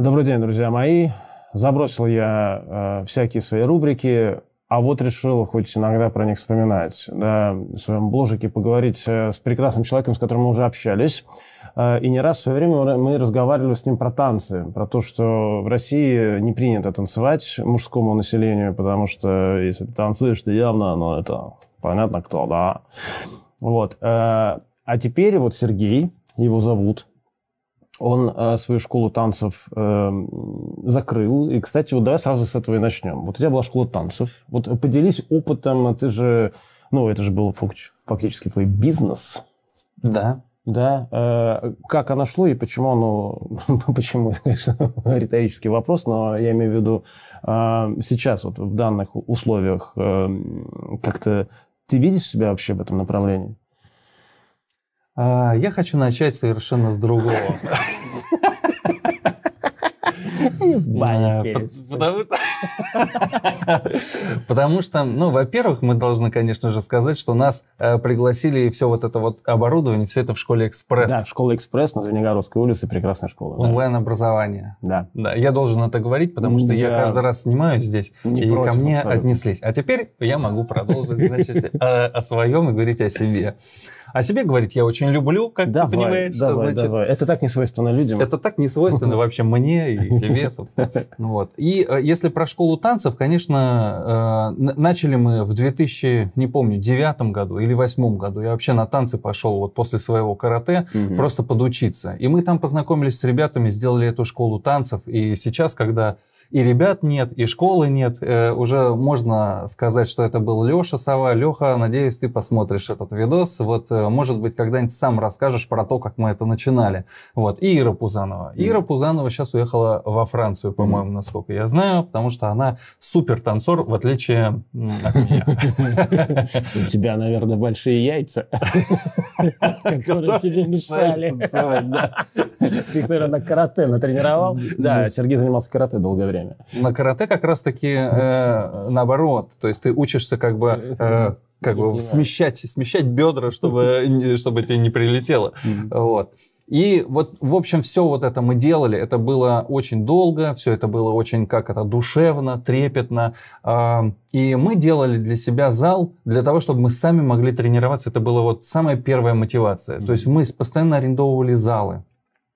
Добрый день, друзья мои. Забросил я э, всякие свои рубрики, а вот решил хоть иногда про них вспоминать. Да, в своем бложике поговорить э, с прекрасным человеком, с которым мы уже общались. Э, и не раз в свое время мы разговаривали с ним про танцы, про то, что в России не принято танцевать мужскому населению, потому что если ты танцуешь, то явно, но это понятно кто, да. Вот. Э, а теперь вот Сергей, его зовут, он э, свою школу танцев э, закрыл. И, кстати, вот давай сразу с этого и начнем. Вот у тебя была школа танцев. Вот поделись опытом, а ты же, ну, это же был фактически твой бизнес. Да. Да. Э, как оно шло и почему оно... почему, конечно, риторический вопрос, но я имею в виду э, сейчас, вот в данных условиях, э, как-то ты видишь себя вообще в этом направлении? А, я хочу начать совершенно с другого. Потому что, ну, во-первых, мы должны, конечно же, сказать, что нас э, пригласили и все вот это вот оборудование, все это в школе «Экспресс». Да, школа «Экспресс» на Звенигородской улице, прекрасная школа. Онлайн-образование. Да. Да, я должен это говорить, потому что я каждый раз снимаю здесь, и ко мне отнеслись. А теперь я могу продолжить, значит, о своем и говорить о себе о себе говорить я очень люблю, как давай, ты понимаешь. Давай, значит, давай. Это так не свойственно людям. Это так не свойственно вообще мне и тебе, собственно. Ну вот. И э, если про школу танцев, конечно, э, начали мы в 2000, не помню, девятом году или восьмом году. Я вообще на танцы пошел вот после своего карате просто подучиться. И мы там познакомились с ребятами, сделали эту школу танцев. И сейчас, когда и ребят нет, и школы нет. Э, уже можно сказать, что это был Леша Сова. Леха, надеюсь, ты посмотришь этот видос. Вот э, Э, может быть, когда-нибудь сам расскажешь про то, как мы это начинали. Вот. И Ира Пузанова. Mm. Ира Пузанова сейчас уехала во Францию, по-моему, mm. насколько я знаю, потому что она супер танцор, в отличие от меня. У тебя, наверное, большие яйца, которые тебе мешали. Ты наверное, на карате натренировал. Да, Сергей занимался карате долгое время. На карате как раз-таки э, наоборот. То есть ты учишься как бы э, как бы смещать, смещать бедра, чтобы, чтобы тебе не прилетело. Вот. И вот, в общем, все вот это мы делали. Это было очень долго, все это было очень, как это, душевно, трепетно. А, и мы делали для себя зал для того, чтобы мы сами могли тренироваться. Это была вот самая первая мотивация. Mm-hmm. То есть мы постоянно арендовывали залы.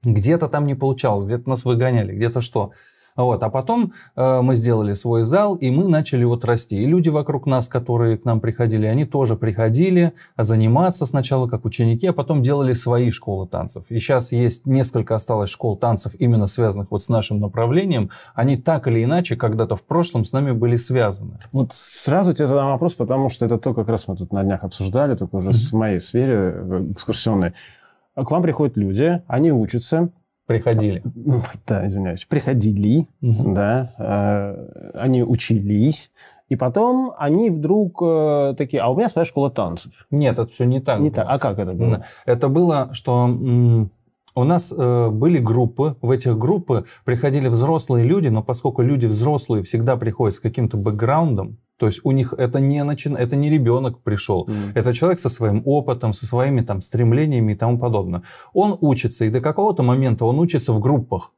Где-то там не получалось, где-то нас выгоняли, где-то что. Вот. А потом э, мы сделали свой зал, и мы начали вот расти. И люди вокруг нас, которые к нам приходили, они тоже приходили заниматься сначала как ученики, а потом делали свои школы танцев. И сейчас есть несколько осталось школ танцев, именно связанных вот с нашим направлением. Они так или иначе когда-то в прошлом с нами были связаны. Вот сразу тебе задам вопрос, потому что это то, как раз мы тут на днях обсуждали, только уже mm-hmm. в моей сфере э, экскурсионной. К вам приходят люди, они учатся, Приходили. Ну, да, извиняюсь. Приходили, угу. да. Э, они учились. И потом они вдруг э, такие, а у меня своя школа танцев. Нет, это все не так. Не было. так. А как это было? Это было, что у нас э, были группы, в этих группы приходили взрослые люди, но поскольку люди взрослые всегда приходят с каким-то бэкграундом, то есть у них это не начин, это не ребенок пришел, mm. это человек со своим опытом, со своими там стремлениями и тому подобное. Он учится и до какого-то момента он учится в группах.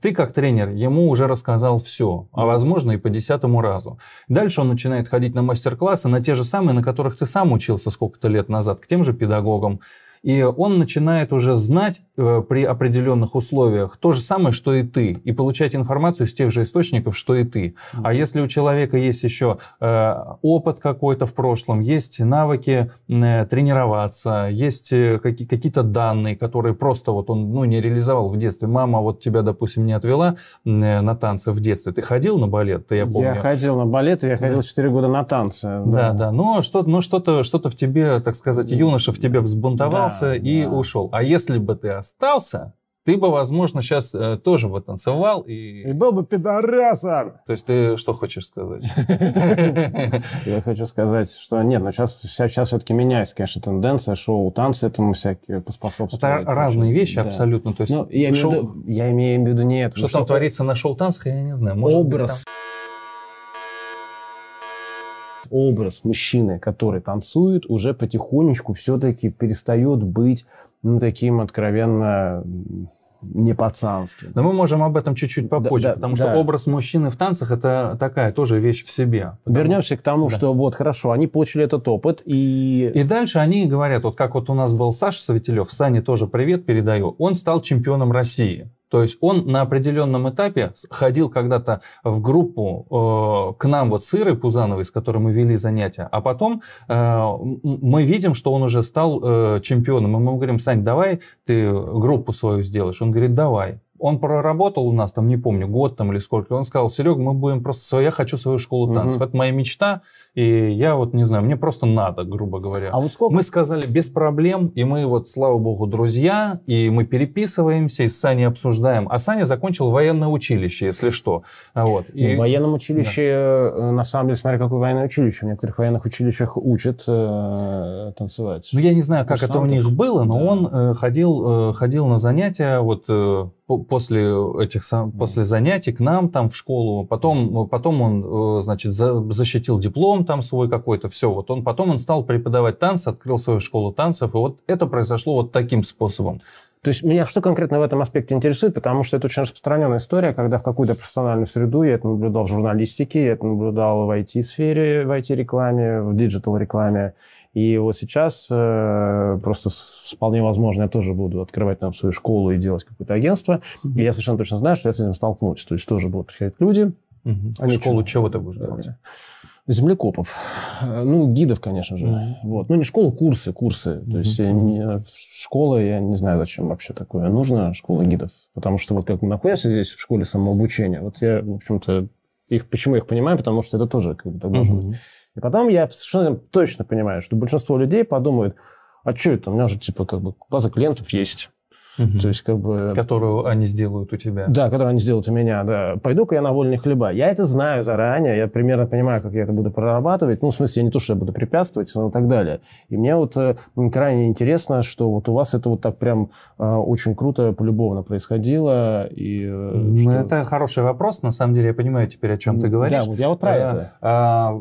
Ты как тренер ему уже рассказал все, а возможно и по десятому разу. Дальше он начинает ходить на мастер-классы, на те же самые, на которых ты сам учился сколько-то лет назад, к тем же педагогам, и он начинает уже знать э, при определенных условиях то же самое, что и ты, и получать информацию с тех же источников, что и ты. Mm-hmm. А если у человека есть еще э, опыт какой-то в прошлом, есть навыки э, тренироваться, есть э, какие- какие-то данные, которые просто вот он ну, не реализовал в детстве. Мама вот тебя, допустим, не отвела э, на танцы в детстве. Ты ходил на балет? Ты, я помню. Я ходил на балет, я ходил да. 4 года на танцы. Да, да. да. Но что-то что то в тебе, так сказать, юноша в тебе взбунтовался потанцевался да, и да. ушел. А если бы ты остался, ты бы, возможно, сейчас э, тоже бы танцевал и... И был бы пидорасом! То есть ты что хочешь сказать? Я хочу сказать, что нет, но сейчас все-таки меняется, конечно, тенденция, шоу, танцы этому всякие поспособствуют. Это разные вещи абсолютно. То есть ну, я имею в виду не это. Что ну, там творится на шоу-танцах, я не знаю. Образ образ мужчины, который танцует, уже потихонечку все-таки перестает быть ну, таким откровенно не пацанским. Но мы можем об этом чуть-чуть попозже, да, потому да, что образ мужчины в танцах это такая тоже вещь в себе. Потому... Вернемся к тому, да. что вот хорошо, они получили этот опыт и... И дальше они говорят, вот как вот у нас был Саша Савителев, Сане тоже привет передаю, он стал чемпионом России. То есть он на определенном этапе ходил когда-то в группу э, к нам вот с Ирой Пузановой, с которой мы вели занятия, а потом э, мы видим, что он уже стал э, чемпионом, и мы говорим, Сань, давай ты группу свою сделаешь. Он говорит, давай он проработал у нас там, не помню, год там или сколько, он сказал, Серег, мы будем просто, я хочу свою школу танцев, угу. это моя мечта, и я вот не знаю, мне просто надо, грубо говоря. А вот сколько? Мы сказали без проблем, и мы вот, слава богу, друзья, и мы переписываемся, и с Саней обсуждаем. А Саня закончил военное училище, если что. А вот. Ну, и... В военном училище, да. Э, на самом деле, смотри, какое военное училище. В некоторых военных училищах учат э, танцевать. Ну, я не знаю, как Курсантов. Ну, это у них было, но да. он э, ходил, э, ходил на занятия вот э, после этих после занятий к нам там в школу. Потом, потом он, э, значит, защитил диплом, там свой какой-то, все. Вот он потом он стал преподавать танцы, открыл свою школу танцев, и вот это произошло вот таким способом. То есть меня что конкретно в этом аспекте интересует, потому что это очень распространенная история, когда в какую-то профессиональную среду, я это наблюдал в журналистике, я это наблюдал в IT-сфере, в IT-рекламе, в диджитал-рекламе. И вот сейчас э, просто вполне возможно я тоже буду открывать там свою школу и делать какое-то агентство. Mm-hmm. И я совершенно точно знаю, что я с этим столкнусь. То есть тоже будут приходить люди. Mm-hmm. Они школу чего ты будешь делать? землекопов, э, ну, гидов, конечно же. Mm-hmm. Вот. Ну, не школу, курсы, курсы. То mm-hmm. есть не, э, школа, я не знаю, зачем вообще такое нужно, школа гидов. Потому что вот как мы находимся здесь в школе самообучения, вот я, в общем-то, их, почему их понимаю, потому что это тоже как бы так должно mm-hmm. быть. И потом я совершенно точно понимаю, что большинство людей подумают, а что это, у меня же, типа, как бы база клиентов есть. Угу. То есть как бы... Которую они сделают у тебя. Да, которую они сделают у меня, да. Пойду-ка я на вольные хлеба. Я это знаю заранее, я примерно понимаю, как я это буду прорабатывать. Ну, в смысле, я не то, что я буду препятствовать, но и так далее. И мне вот э, крайне интересно, что вот у вас это вот так прям э, очень круто, полюбовно происходило. И, э, ну, что... это хороший вопрос. На самом деле, я понимаю теперь, о чем ты говоришь. Да, вот я вот про это. А,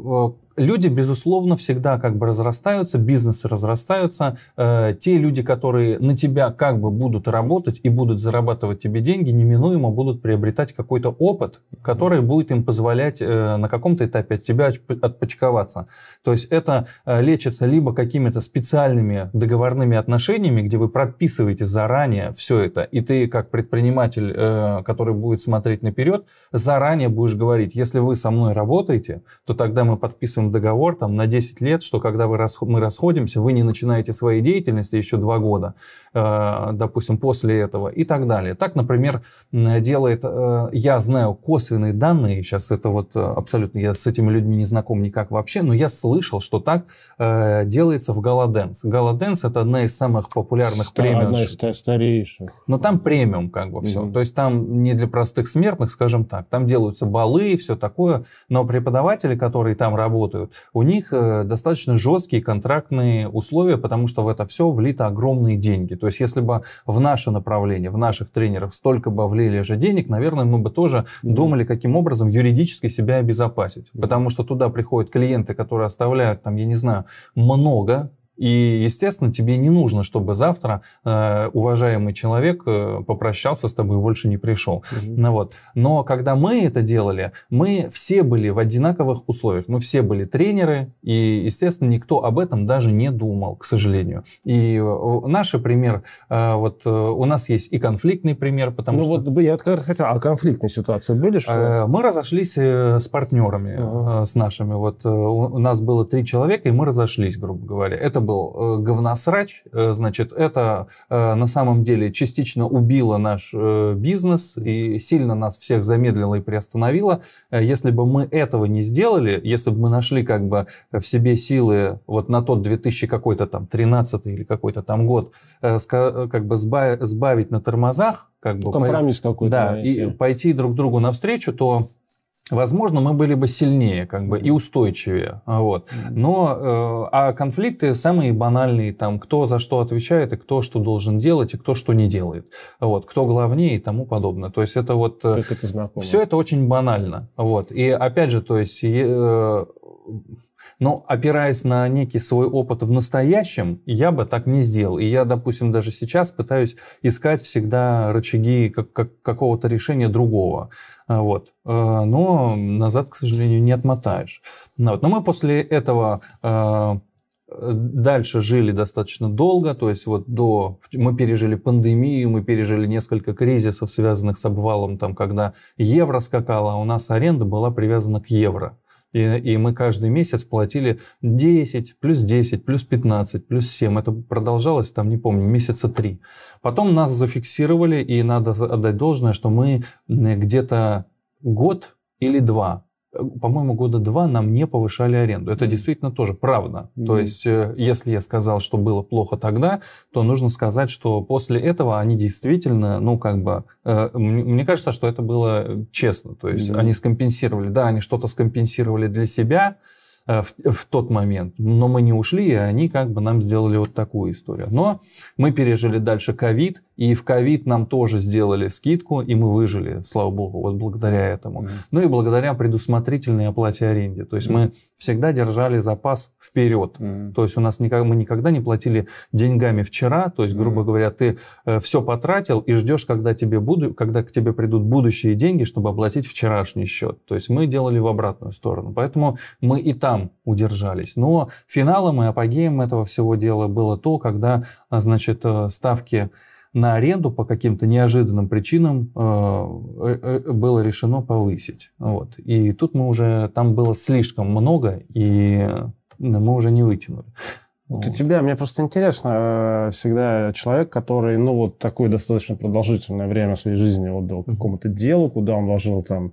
люди, безусловно, всегда как бы разрастаются, бизнесы разрастаются. Э, те люди, которые на тебя как бы будут работать и будут зарабатывать тебе деньги, неминуемо будут приобретать какой-то опыт, который будет им позволять э, на каком-то этапе от тебя отпочковаться. То есть это э, лечится либо какими-то специальными договорными отношениями, где вы прописываете заранее все это, и ты как предприниматель, который будет смотреть наперед, заранее будешь говорить, если вы со мной работаете, то тогда мы подписываем подписываем договор там, на 10 лет, что когда вы расход, мы расходимся, вы не начинаете свои деятельности еще 2 года, э, допустим, после этого и так далее. Так, например, делает, э, я знаю косвенные данные, сейчас это вот э, абсолютно, я с этими людьми не знаком никак вообще, но я слышал, что так э, делается в Голоденс. Голоденс это одна из самых популярных Ста- премиум. Одна из старейших. Но там премиум как бы mm-hmm. все. То есть там не для простых смертных, скажем так. Там делаются баллы и все такое. Но преподаватели, которые там работают, работают, у них э, достаточно жесткие контрактные условия, потому что в это все влито огромные деньги. То есть если бы в наше направление, в наших тренеров столько бы влили же денег, наверное, мы бы тоже думали, каким образом юридически себя обезопасить. Потому что туда приходят клиенты, которые оставляют там, я не знаю, много и, естественно, тебе не нужно, чтобы завтра э, уважаемый человек э, попрощался с тобой и больше не пришел. Угу. Ну, вот. Но когда мы это делали, мы все были в одинаковых условиях. Мы ну, все были тренеры, и, естественно, никто об этом даже не думал, к сожалению. И э, наш пример, э, вот э, у нас есть и конфликтный пример, потому ну, что... Ну вот я хотел, а конфликтные ситуации были? Что... Э, мы разошлись с партнерами, угу. э, с нашими. Вот э, у нас было три человека, и мы разошлись, грубо говоря. Это был э, говносрач, э, значит, это э, на самом деле частично убило наш бизнес и сильно нас всех замедлило и приостановило. Если бы мы этого не сделали, если бы мы нашли как бы в себе силы вот на тот 2000 какой-то там 13 или какой-то там год как бы сбавить на тормозах, как бы ну, компромисс какой-то, да, и пойти друг другу навстречу, то возможно, мы были бы сильнее, как бы и устойчивее, а, вот. Но э, а конфликты самые банальные, там, кто за что отвечает и кто что должен делать и кто что не делает, а, вот, кто главнее и тому подобное. То есть это вот э, это все это очень банально, а, вот. И опять же, то есть э, но ну, опираясь на некий свой опыт в настоящем, я бы так не сделал. И я, допустим, даже сейчас пытаюсь искать всегда рычаги как, как, какого-то решения другого. А, вот. А, но назад, к сожалению, не отмотаешь. Ну но мы после этого а, дальше жили достаточно долго, то есть вот до... Мы пережили пандемию, мы пережили несколько кризисов, связанных с обвалом, там, когда евро скакало, а у нас аренда была привязана к евро. И, и мы каждый месяц платили 10, плюс 10, плюс 15, плюс 7. Это продолжалось, там, не помню, месяца 3. Потом нас зафиксировали, и надо отдать должное, что мы где-то год или два по-моему, года два нам не повышали аренду. Это mm-hmm. действительно тоже правда. Mm-hmm. То есть, э, если я сказал, что было плохо тогда, то нужно сказать, что после этого они действительно, ну, как бы, э, мне кажется, что это было честно. То есть, mm-hmm. они скомпенсировали, да, они что-то скомпенсировали для себя э, в, в тот момент, но мы не ушли, и они как бы нам сделали вот такую историю. Но мы пережили дальше ковид, и в ковид нам тоже сделали скидку, и мы выжили, слава богу, вот благодаря этому. Mm. Ну и благодаря предусмотрительной оплате аренды. То есть mm. мы всегда держали запас вперед. Mm. То есть у нас никак, мы никогда не платили деньгами вчера. То есть, грубо mm. говоря, ты э, все потратил и ждешь, когда, тебе буду, когда к тебе придут будущие деньги, чтобы оплатить вчерашний счет. То есть мы делали в обратную сторону. Поэтому мы и там удержались. Но финалом и апогеем этого всего дела было то, когда, а, значит, э, ставки на аренду по каким-то неожиданным причинам э, э, э, было решено повысить. Вот. И тут мы уже, там было слишком много, и мы уже не вытянули. Вот. У тебя, мне просто интересно, всегда человек, который, ну, вот такое достаточно продолжительное время своей жизни отдал какому-то делу, куда он вложил там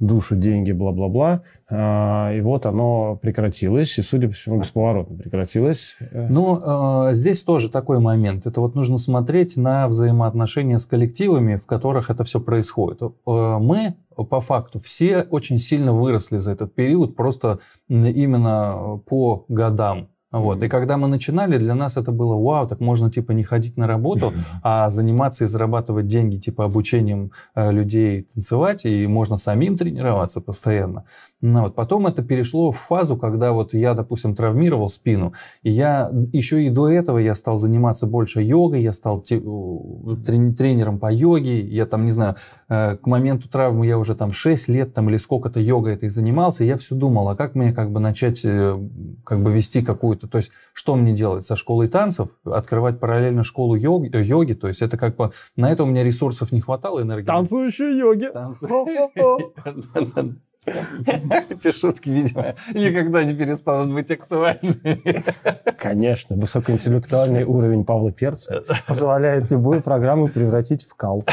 душу, деньги, бла-бла-бла. А, и вот оно прекратилось, и, судя по всему, бесповоротно прекратилось. Ну, а, здесь тоже такой момент. Это вот нужно смотреть на взаимоотношения с коллективами, в которых это все происходит. А, мы по факту все очень сильно выросли за этот период, просто именно по годам вот. И когда мы начинали, для нас это было вау, так можно типа не ходить на работу, а заниматься и зарабатывать деньги типа обучением э, людей танцевать, и можно самим тренироваться постоянно. Ну, вот. Потом это перешло в фазу, когда вот я, допустим, травмировал спину, и я еще и до этого я стал заниматься больше йогой, я стал тренером по йоге, я там, не знаю, э, к моменту травмы я уже там 6 лет там или сколько-то йогой этой занимался, и я все думал, а как мне как бы начать э, как бы вести какую-то, то есть что мне делать со школой танцев, открывать параллельно школу йоги, йоги то есть это как бы, на это у меня ресурсов не хватало, энергии. Танцующие йоги! Танцующие. Эти шутки, видимо, никогда не перестанут быть актуальными. Конечно, высокоинтеллектуальный уровень Павла Перца позволяет любую программу превратить в кал.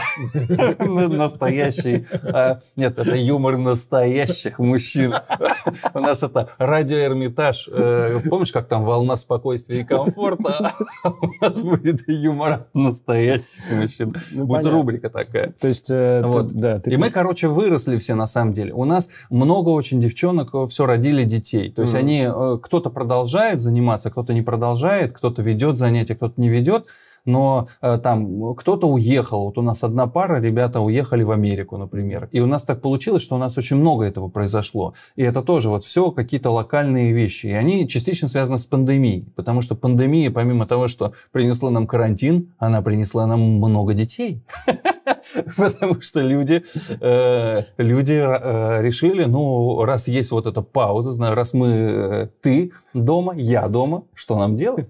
Настоящий... А, нет, это юмор настоящих мужчин. У нас это Радио Эрмитаж. Э, помнишь, как там волна спокойствия и комфорта? У нас будет юмор настоящих мужчин. Ну, будет рубрика такая. То есть, э, да. И мы, короче, выросли все на самом деле. У нас много очень девчонок э, все родили детей. То есть mm. они, э, кто-то продолжает заниматься, кто-то не продолжает, кто-то ведет занятия, кто-то не ведет но э, там кто-то уехал, вот у нас одна пара, ребята уехали в Америку, например, и у нас так получилось, что у нас очень много этого произошло, и это тоже вот все какие-то локальные вещи, и они частично связаны с пандемией, потому что пандемия, помимо того, что принесла нам карантин, она принесла нам много детей. потому что люди, э, люди э, решили, ну, раз есть вот эта пауза, раз мы, э, ты дома, я дома, что нам делать?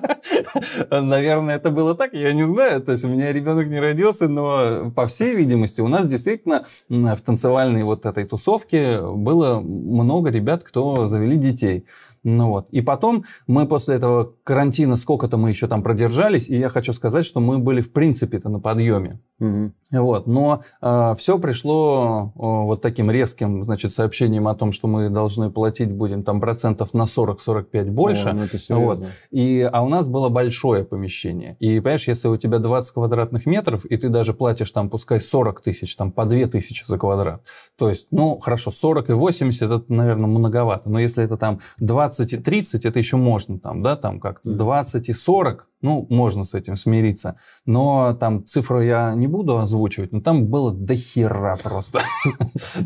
Наверное, это было так, я не знаю, то есть у меня ребенок не родился, но по всей видимости у нас действительно в танцевальной вот этой тусовке было много ребят, кто завели детей. Ну вот. И потом мы после этого карантина сколько-то мы еще там продержались, и я хочу сказать, что мы были в принципе-то на подъеме. Угу. Вот. Но э, а, все пришло э, вот таким резким, значит, сообщением о том, что мы должны платить будем там процентов на 40-45 больше. О, ну это вот. И, а у нас было большое помещение. И, понимаешь, если у тебя 20 квадратных метров, и ты даже платишь там, пускай 40 тысяч, там по 2 тысячи за квадрат, то есть, ну, хорошо, 40 и 80 это, наверное, многовато, но если это там 20 20 и 30 это еще можно там, да, там как-то 20 и 40, ну, можно с этим смириться. Но там цифру я не буду озвучивать, но там было до хера просто.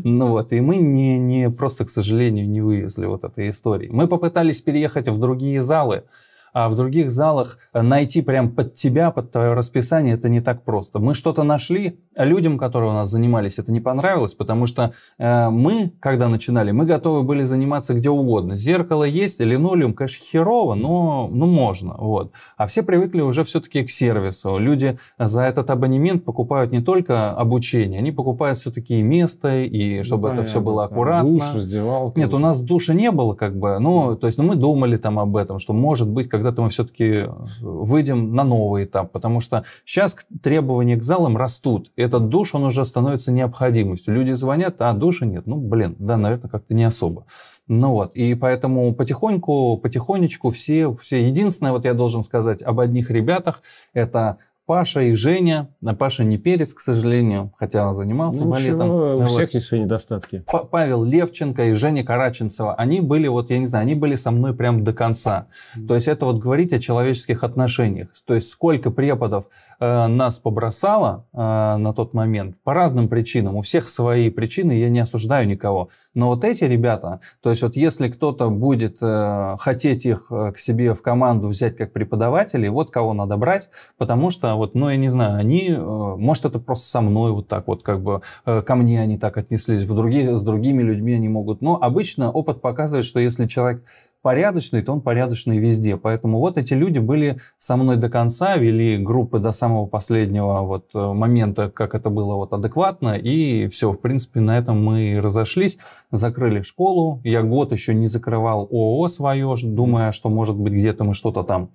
Ну вот, и мы не, не просто, к сожалению, не вывезли вот этой истории. Мы попытались переехать в другие залы, а в других залах э, найти прям под тебя, под твое расписание, это не так просто. Мы что-то нашли, людям, которые у нас занимались, это не понравилось, потому что э, мы, когда начинали, мы готовы были заниматься где угодно. Зеркало есть, линолеум, конечно, херово, но ну, можно. Вот. А все привыкли уже все-таки к сервису. Люди за этот абонемент покупают не только обучение, они покупают все-таки и место, и ну, чтобы ну, это все было аккуратно. Душ, раздевалка. Нет, у нас душа не было, как бы, ну, то есть, ну, мы думали там об этом, что может быть, как когда-то мы все-таки выйдем на новый этап, потому что сейчас требования к залам растут. И этот душ, он уже становится необходимостью. Люди звонят, а душа нет. Ну, блин, да, наверное, как-то не особо. Ну вот, и поэтому потихоньку, потихонечку все, все... Единственное, вот я должен сказать об одних ребятах, это Паша и Женя. на Паша не перец, к сожалению, хотя занимался ну, балетом. Ничего, у всех есть свои недостатки. П- Павел Левченко и Женя Караченцева, они были, вот я не знаю, они были со мной прям до конца. Mm-hmm. То есть это вот говорить о человеческих отношениях. То есть сколько преподов э, нас побросало э, на тот момент по разным причинам. У всех свои причины, я не осуждаю никого. Но вот эти ребята, то есть вот если кто-то будет э, хотеть их э, к себе в команду взять как преподавателей, вот кого надо брать, потому что вот, но ну, я не знаю, они, э, может, это просто со мной вот так вот, как бы, э, ко мне они так отнеслись, в другие, с другими людьми они могут. Но обычно опыт показывает, что если человек порядочный, то он порядочный везде. Поэтому вот эти люди были со мной до конца, вели группы до самого последнего вот э, момента, как это было вот адекватно, и все, в принципе, на этом мы разошлись, закрыли школу. Я год еще не закрывал ООО свое, думая, что, может быть, где-то мы что-то там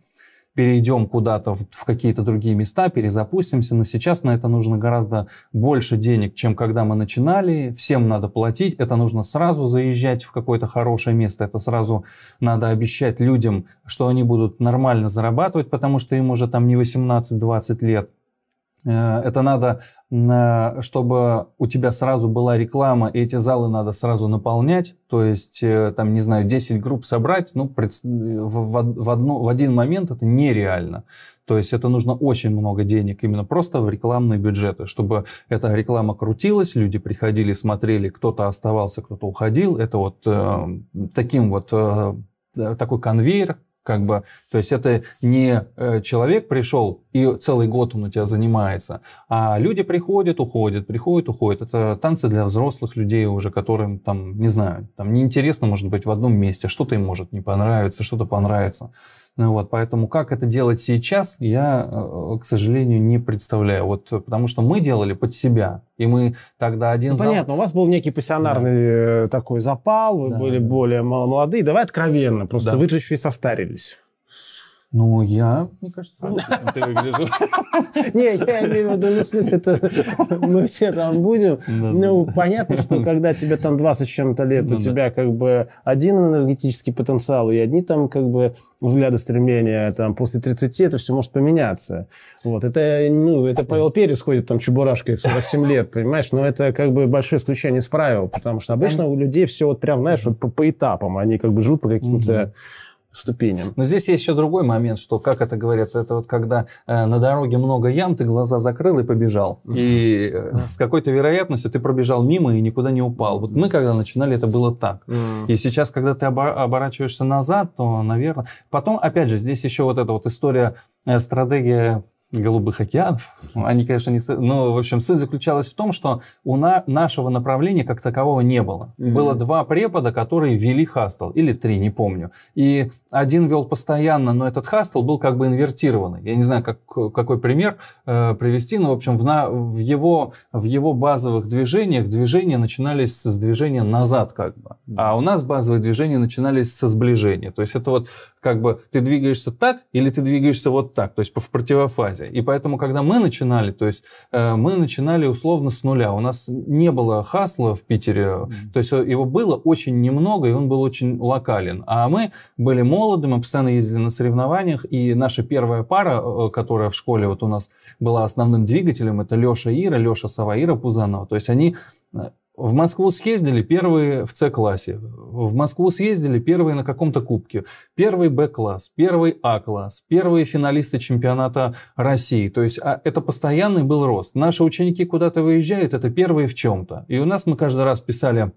перейдем куда-то в, в какие-то другие места, перезапустимся, но сейчас на это нужно гораздо больше денег, чем когда мы начинали, всем надо платить, это нужно сразу заезжать в какое-то хорошее место, это сразу надо обещать людям, что они будут нормально зарабатывать, потому что им уже там не 18-20 лет, э, это надо чтобы у тебя сразу была реклама, и эти залы надо сразу наполнять, то есть, э, там, не знаю, 10 групп собрать, ну, в, одно, в один момент это нереально. То есть это нужно очень много денег именно просто в рекламные бюджеты, чтобы эта реклама крутилась, люди приходили, смотрели, кто-то оставался, кто-то уходил. Это вот э, таким вот э, такой конвейер как бы, то есть это не э, человек пришел и целый год он у тебя занимается, а люди приходят, уходят, приходят, уходят. Это танцы для взрослых людей уже, которым там, не знаю, там неинтересно, может быть, в одном месте, что-то им может не понравиться, что-то понравится. Ну вот, поэтому как это делать сейчас, я, э, к сожалению, не представляю. Вот, э, потому что мы делали под себя, и мы тогда один... Ну, зам... понятно, у вас был некий пассионарный да. Э, такой запал, вы да. были более молодые. Давай откровенно, просто да. вы же состарились. Ну, я, мне кажется, а, нет, я имею в виду, ну, в смысле, мы все там будем. Ну, понятно, что когда тебе там 20 с чем-то лет, ну у тебя как бы один энергетический потенциал, и одни там как бы взгляды, стремления, там, после 30 это все может поменяться. Вот, это, ну, это Павел Перес ходит там чебурашкой в 47 лет, понимаешь, но это как бы большое исключение из правил, потому что обычно у людей все вот прям, знаешь, по этапам, они как бы живут по каким-то ступеням. Но здесь есть еще другой момент, что, как это говорят, это вот когда э, на дороге много ям, ты глаза закрыл и побежал. И э, с какой-то вероятностью ты пробежал мимо и никуда не упал. Вот мы, когда начинали, это было так. И сейчас, когда ты обо- оборачиваешься назад, то, наверное... Потом, опять же, здесь еще вот эта вот история, э, стратегия голубых океанов. Они, конечно, не... Ну, в общем, суть заключалась в том, что у на... нашего направления как такового не было. Mm-hmm. Было два препода, которые вели хастл, или три, не помню. И один вел постоянно, но этот хастл был как бы инвертированный. Я не знаю, как, какой пример э, привести, но, в общем, в, на... в, его... в его базовых движениях движения начинались с движения назад как бы. Mm-hmm. А у нас базовые движения начинались со сближения. То есть это вот как бы ты двигаешься так или ты двигаешься вот так, то есть в противофазе. И поэтому, когда мы начинали, то есть э, мы начинали условно с нуля. У нас не было хасла в Питере, mm-hmm. то есть его было очень немного, и он был очень локален. А мы были молоды, мы постоянно ездили на соревнованиях, и наша первая пара, э, которая в школе вот у нас была основным двигателем, это Леша Ира, Леша Саваира Пузанова. То есть они э, в Москву съездили первые в С-классе, в Москву съездили первые на каком-то кубке, первый Б-класс, первый А-класс, первые финалисты чемпионата России. То есть а это постоянный был рост. Наши ученики куда-то выезжают, это первые в чем-то. И у нас мы каждый раз писали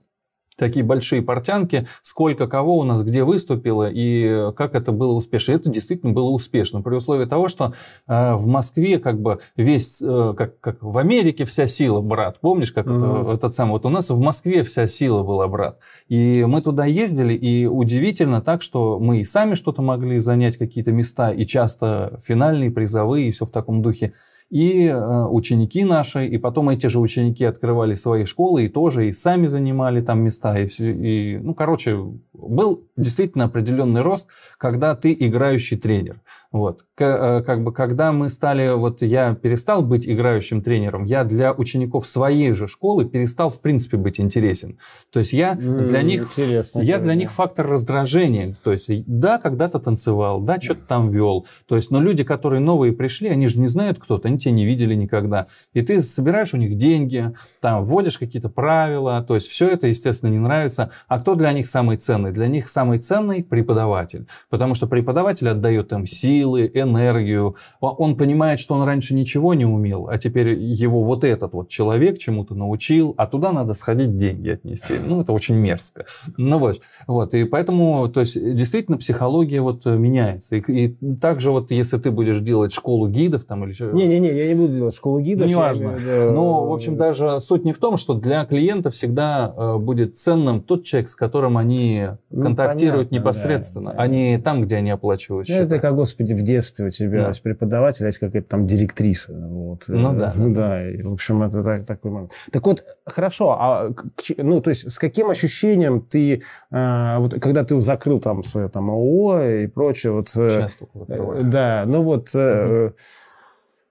такие большие портянки, сколько кого у нас где выступило и как это было успешно. Это действительно было успешно, при условии того, что э, в Москве как бы весь, э, как, как в Америке вся сила, брат, помнишь, как mm-hmm. это, этот самый, вот у нас в Москве вся сила была, брат. И мы туда ездили, и удивительно так, что мы и сами что-то могли занять какие-то места, и часто финальные, призовые, и все в таком духе и э, ученики наши, и потом эти же ученики открывали свои школы, и тоже, и сами занимали там места, и все, и, ну, короче, был действительно определенный рост, когда ты играющий тренер. Вот. Э, как бы, когда мы стали, вот я перестал быть играющим тренером, я для учеников своей же школы перестал, в принципе, быть интересен. То есть я для них, я для них фактор раздражения. То есть, да, когда-то танцевал, да, что-то там вел. То есть, но люди, которые новые пришли, они же не знают кто-то, они тебя не видели никогда. И ты собираешь у них деньги, там, вводишь какие-то правила, то есть все это, естественно, не нравится. А кто для них самый ценный? Для них самый ценный преподаватель. Потому что преподаватель отдает им силы, силы, энергию. А он понимает, что он раньше ничего не умел, а теперь его вот этот вот человек чему-то научил, а туда надо сходить деньги отнести. Ну, это очень мерзко. Ну вот, вот. И поэтому, то есть, действительно, психология вот меняется. И, и также вот, если ты будешь делать школу гидов там или... что-то. Не-не-не, я не буду делать школу гидов. Ну, неважно. Я... Э, Но, в общем, даже суть не в том, что для клиента всегда э, будет ценным тот человек, с которым они ну, контактируют понятно, непосредственно, а да, а не там, где они оплачивают ну, счета. Это как, господи, в детстве у тебя да. есть преподаватель, а есть какая-то там директриса. Вот. Ну да. Э, да, И, в общем, это так, такой момент. Так вот, хорошо, а ну, то есть с каким ощущением ты, э, вот, когда ты закрыл там свое там ООО и прочее, вот... Э, Сейчас только э, Да, ну вот... Э, угу.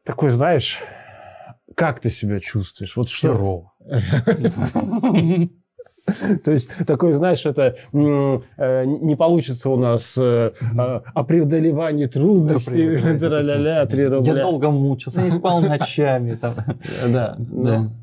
Такой, знаешь, как ты себя чувствуешь? Вот что... Херово. То есть такой, знаешь, это э, не получится у нас э, о преодолевании трудностей, ля-ля-ля, 3 рубля. Я долго мучился, не спал ночами. Да.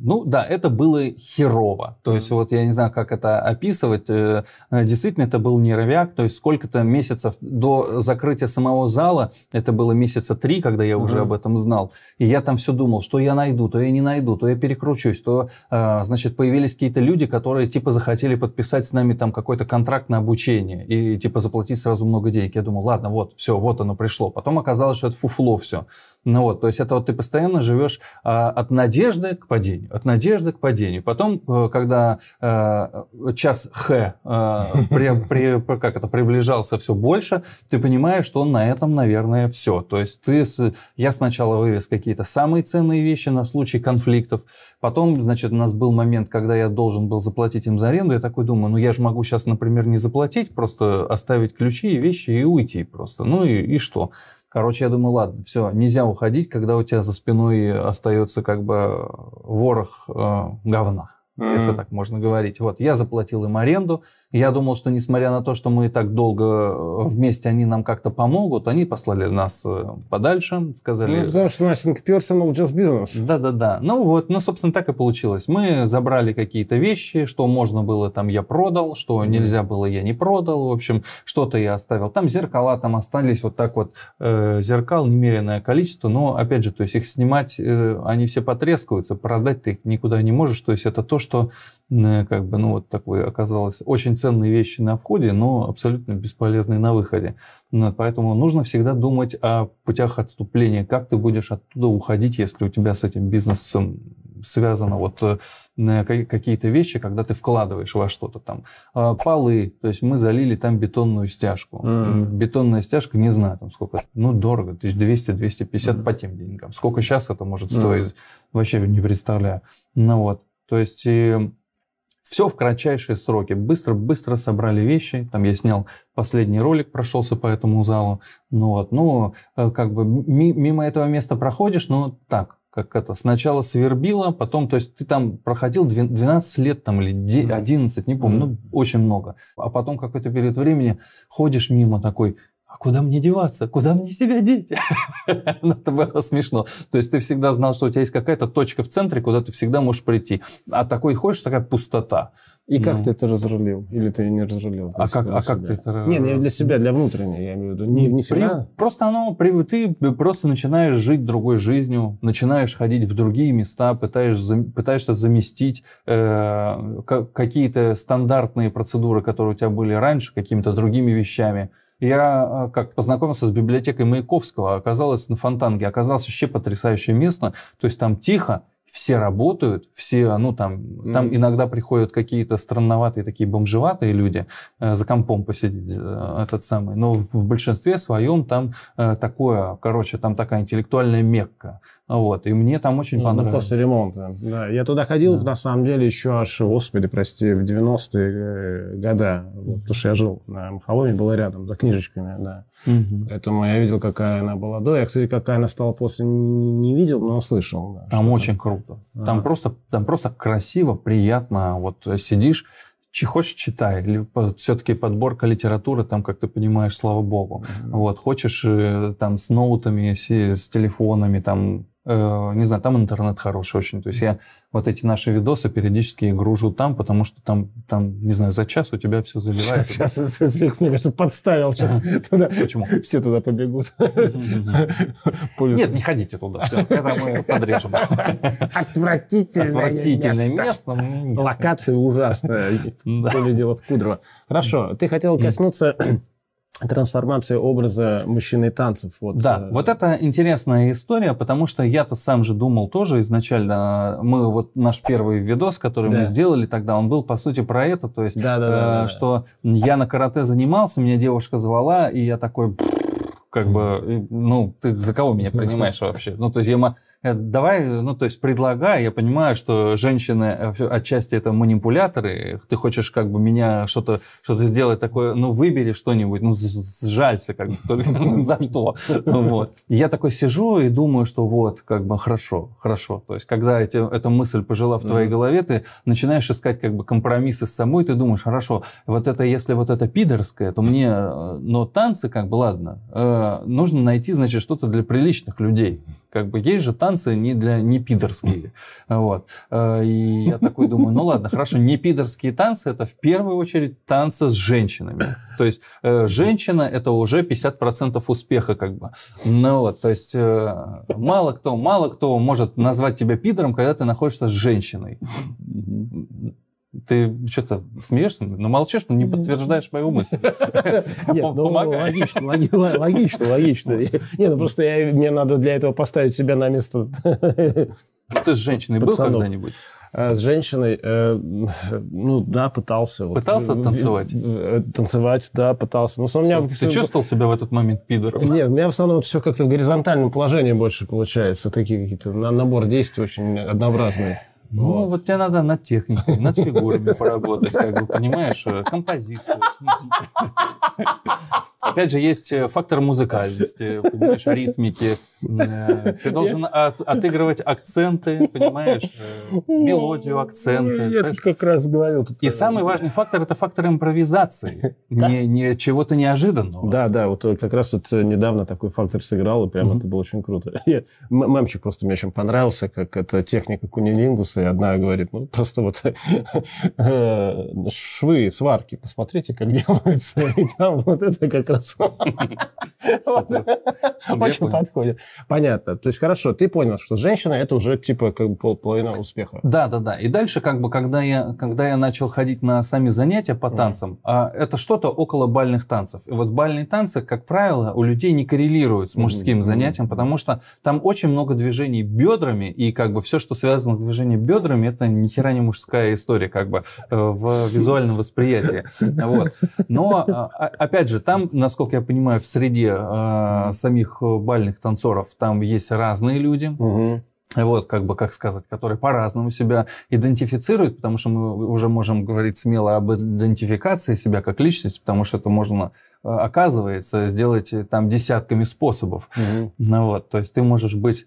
Ну да, это было херово. То есть вот я не знаю, как это описывать. Э, действительно, это был нервяк. То есть сколько-то месяцев до закрытия самого зала, это было месяца три, когда я уже об этом знал. И я там все думал, что я найду, то я не найду, то я перекручусь, то, значит, появились какие-то люди, которые типа захотели подписать с нами там какой-то контракт на обучение и типа заплатить сразу много денег. Я думал, ладно, вот, все, вот оно пришло. Потом оказалось, что это фуфло все. Ну вот, то есть это вот ты постоянно живешь а, от надежды к падению, от надежды к падению. Потом, э, когда а, час Х а, при, при, как это, приближался все больше, ты понимаешь, что на этом, наверное, все. То есть ты, с, я сначала вывез какие-то самые ценные вещи на случай конфликтов, Потом, значит, у нас был момент, когда я должен был заплатить им за аренду. Я такой думаю, ну я же могу сейчас, например, не заплатить, просто оставить ключи и вещи и уйти просто. Ну и, и что? Короче, я думаю, ладно, все, нельзя уходить, когда у тебя за спиной остается как бы ворох э, говна mm если так можно говорить. Вот, я заплатил им аренду. Я думал, что несмотря на то, что мы и так долго э, вместе, они нам как-то помогут. Они послали нас э, подальше, сказали... Ну, потому что nothing personal, just business. Да-да-да. Ну вот, ну, собственно, так и получилось. Мы забрали какие-то вещи, что можно было там я продал, что mm нельзя было я не продал. В общем, что-то я оставил. Там зеркала там остались вот так вот. Э, зеркал немеренное количество, но, опять же, то есть их снимать, э, они все потрескаются, продать ты их никуда не можешь. То есть это то, что э, как бы, ну, вот такой оказалось, очень ценные вещи на входе, но абсолютно бесполезные на выходе. Ну, поэтому нужно всегда думать о путях отступления, как ты будешь оттуда уходить, если у тебя с этим бизнесом связано вот э, какие-то вещи, когда ты вкладываешь во что-то там. А, полы, то есть мы залили там бетонную стяжку. mm Бетонная стяжка, не знаю, там сколько, ну, дорого, 1200-250 mm-hmm. по тем деньгам. Сколько сейчас это может стоить, mm вообще не представляю. Ну вот, то есть и эм, все в кратчайшие сроки. Быстро-быстро собрали вещи. Там я снял последний ролик, прошелся по этому залу. Ну вот, ну, э, как бы мимо этого места проходишь, но ну, так, как это, сначала свербило, потом, то есть ты там проходил 12 лет там или 11, не помню, ну, очень много. А потом какой-то период времени ходишь мимо такой, а куда мне деваться, куда мне себя деть? Ну, это было смешно. То есть ты всегда знал, что у тебя есть какая-то точка в центре, куда ты всегда можешь прийти. А такой ходишь, такая пустота. И как ну. ты это разрулил? Или ты не разрулил? А как, а как ты это... Не, не ну, для себя, для внутренней, я имею в виду. Не, просто оно... При, ты просто начинаешь жить другой жизнью, начинаешь ходить в другие места, пытаешься заместить э, какие-то стандартные процедуры, которые у тебя были раньше, какими-то другими вещами. Я э, как познакомился с библиотекой Маяковского, оказалось на Фонтанге, оказалось вообще потрясающее место. То есть там тихо, все работают, все, ну там, mm. там иногда приходят какие-то странноватые такие бомжеватые люди э, за компом посидеть, э, этот самый. Но в, в большинстве своем там э, такое, короче, там такая интеллектуальная мекка. Вот, и мне там очень ну, понравилось. После ремонта, да. Я туда ходил, да. на самом деле, еще аж, господи, прости, в 90-е э, годы. Вот, потому что я жил на Махалоне, было рядом, за книжечками, да. Угу. Поэтому я видел, какая она была до. Я, кстати, какая она стала после, не видел, но слышал. Да, там очень там... круто. А. Там, просто, там просто красиво, приятно. Вот э, сидишь, хочешь читай, все-таки подборка литературы, там, как ты понимаешь, слава богу. Mm-hmm. Вот, хочешь э, там с ноутами, с телефонами, там Э, не знаю, там интернет хороший очень. То есть я вот эти наши видосы периодически гружу там, потому что там, там не знаю, за час у тебя все заливается. Сейчас, сейчас мне кажется, подставил сейчас туда. Почему? Все туда побегут. Нет, не ходите туда, все, это мы подрежем. Отвратительное, Отвратительное место. место. Локация ужасная. То ли дело в Кудрово. Хорошо, ты хотел коснуться трансформация образа мужчины танцев. Вот. Да, э, вот это интересная история, потому что я-то сам же думал тоже изначально. А, мы вот наш первый видос, который да. мы сделали тогда, он был по сути про это, то есть, да, да, э, да, да, что я на карате занимался, меня девушка звала, и я такой, как бы, ну ты за кого меня принимаешь вообще? Ну то есть я Э, давай, ну, то есть предлагаю. я понимаю, что женщины э, отчасти это манипуляторы, ты хочешь как бы меня что-то что сделать такое, ну, выбери что-нибудь, ну, сжалься как бы, только за что. Вот. Я такой сижу и думаю, что вот, как бы, хорошо, хорошо. То есть, когда эти, эта мысль пожила в твоей голове, ты начинаешь искать как бы компромиссы с собой, ты думаешь, хорошо, вот это, если вот это пидорское, то мне, э, но танцы как бы, ладно, нужно найти, значит, что-то для приличных людей. Как бы есть же танцы не для не пидорские. Вот. Э, и я такой думаю, ну ладно, хорошо, не пидорские танцы, это в первую очередь танцы с женщинами. То есть э, женщина это уже 50% успеха как бы. Ну вот, то есть э, мало кто, мало кто может назвать тебя пидором, когда ты находишься с женщиной ты что-то смеешься, но молчишь, но не подтверждаешь мою мысль. Нет, ну, логично, логично, логично. Нет, ну просто мне надо для этого поставить себя на место ну, Ты с женщиной был когда-нибудь? Э, с женщиной, э, ну да, пытался. Пытался э, танцевать? Танцевать, да, пытался. Но у меня Ты чувствовал себя в этот момент пидором? Нет, у меня в основном все как-то в горизонтальном положении больше получается. Такие какие-то набор действий очень однообразные. Ну, вот. вот тебе надо над техникой, над фигурами поработать, как бы, понимаешь, э, композицию. Опять же, есть э, фактор музыкальности, понимаешь, ритмики. Э, ты должен от, отыгрывать акценты, понимаешь, э, мелодию, акценты. Я тут как раз говорил. Тут И самый важный фактор – это фактор импровизации, да? не, не чего-то неожиданного. Да, да, вот как раз вот недавно такой фактор сыграл, и прямо угу. это было очень круто. Я, просто мне очень понравился, как эта техника кунилингуса, и одна говорит, ну, просто вот швы, сварки, посмотрите, как делаются. И там вот это как раз раз. Ну, очень подходит. Понятно. То есть, хорошо, ты понял, что женщина это уже типа как бы половина успеха. Да, да, да. И дальше, как бы, когда я, когда я начал ходить на сами занятия по танцам, а, это что-то около бальных танцев. И вот бальные танцы, как правило, у людей не коррелируют с мужским занятием, потому что там очень много движений бедрами, и как бы все, что связано с движением бедрами, это ни хера не мужская история, как бы э, в визуальном восприятии. Вот. Но, а, а, опять же, там насколько я понимаю, в среде э, самих э, бальных танцоров там есть разные люди. Угу. Вот, как бы, как сказать, которые по-разному себя идентифицируют, потому что мы уже можем говорить смело об идентификации себя как личности, потому что это можно, э, оказывается, сделать э, там десятками способов. Угу. Ну, вот, то есть ты можешь быть,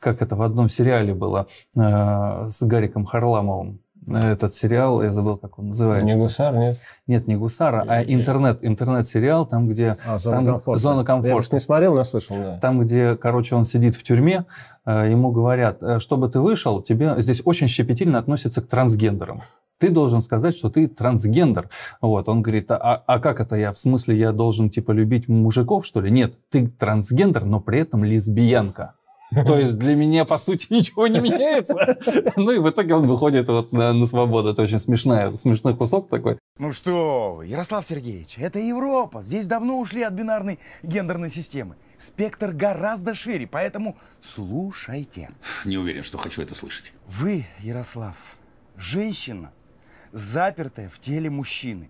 как это в одном сериале было э, с Гариком Харламовым, Э, этот сериал, я забыл, как он называется. Не гусар, нет? Нет, не гусара, а интернет, интернет-сериал, там, где... А, зона там, комфорта. Зона комфорта. Я не смотрел, но слышал, да. Там, где, короче, он сидит в тюрьме, э, ему говорят, «Э, чтобы ты вышел, тебе здесь очень щепетильно относятся к трансгендерам ты должен сказать, что ты трансгендер. Вот, он говорит, а, а, а как это я, в смысле, я должен, типа, любить мужиков, что ли? Нет, ты трансгендер, но при этом лесбиянка. То есть для меня, по сути, ничего не меняется. Ну и в итоге он выходит вот на, на свободу. Это очень смешная, смешной кусок такой. Ну что вы, Ярослав Сергеевич, это Европа. Здесь давно ушли от бинарной гендерной системы. Спектр гораздо шире, поэтому слушайте. Не уверен, что хочу это слышать. Вы, Ярослав, женщина, запертая в теле мужчины.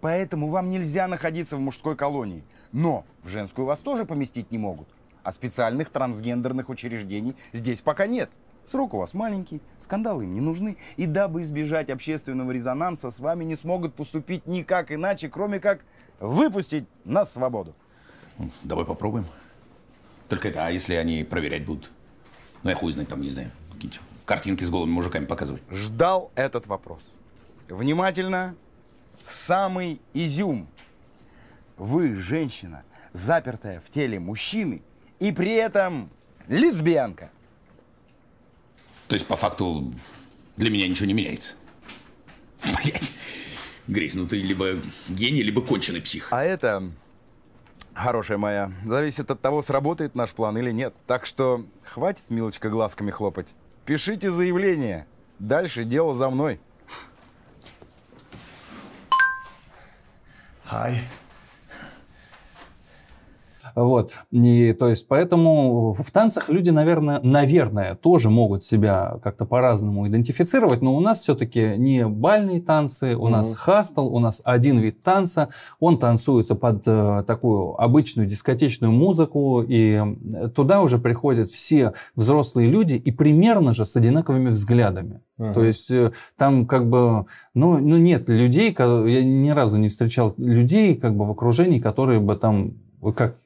Поэтому вам нельзя находиться в мужской колонии. Но в женскую вас тоже поместить не могут. А специальных трансгендерных учреждений здесь пока нет. Срок у вас маленький, скандалы им не нужны, и дабы избежать общественного резонанса, с вами не смогут поступить никак иначе, кроме как выпустить на свободу. Давай попробуем. Только это, а если они проверять будут? Ну, я хуй знает, там, не знаю, какие-то картинки с голыми мужиками показывать. Ждал этот вопрос. Внимательно. Самый изюм. Вы, женщина, запертая в теле мужчины, и при этом лесбиянка. То есть, по факту, для меня ничего не меняется. Блять. Грейс, ну ты либо гений, либо конченый псих. А это, хорошая моя, зависит от того, сработает наш план или нет. Так что хватит, милочка, глазками хлопать. Пишите заявление. Дальше дело за мной. Hi. Вот. И, то есть, поэтому в танцах люди, наверное, наверное, тоже могут себя как-то по-разному идентифицировать, но у нас все-таки не бальные танцы, у mm-hmm. нас хастл, у нас один вид танца, он танцуется под э, такую обычную дискотечную музыку, и э, туда уже приходят все взрослые люди и примерно же с одинаковыми взглядами. Uh-huh. То есть э, там как бы, ну, ну нет людей, я ни разу не встречал людей как бы в окружении, которые бы там, как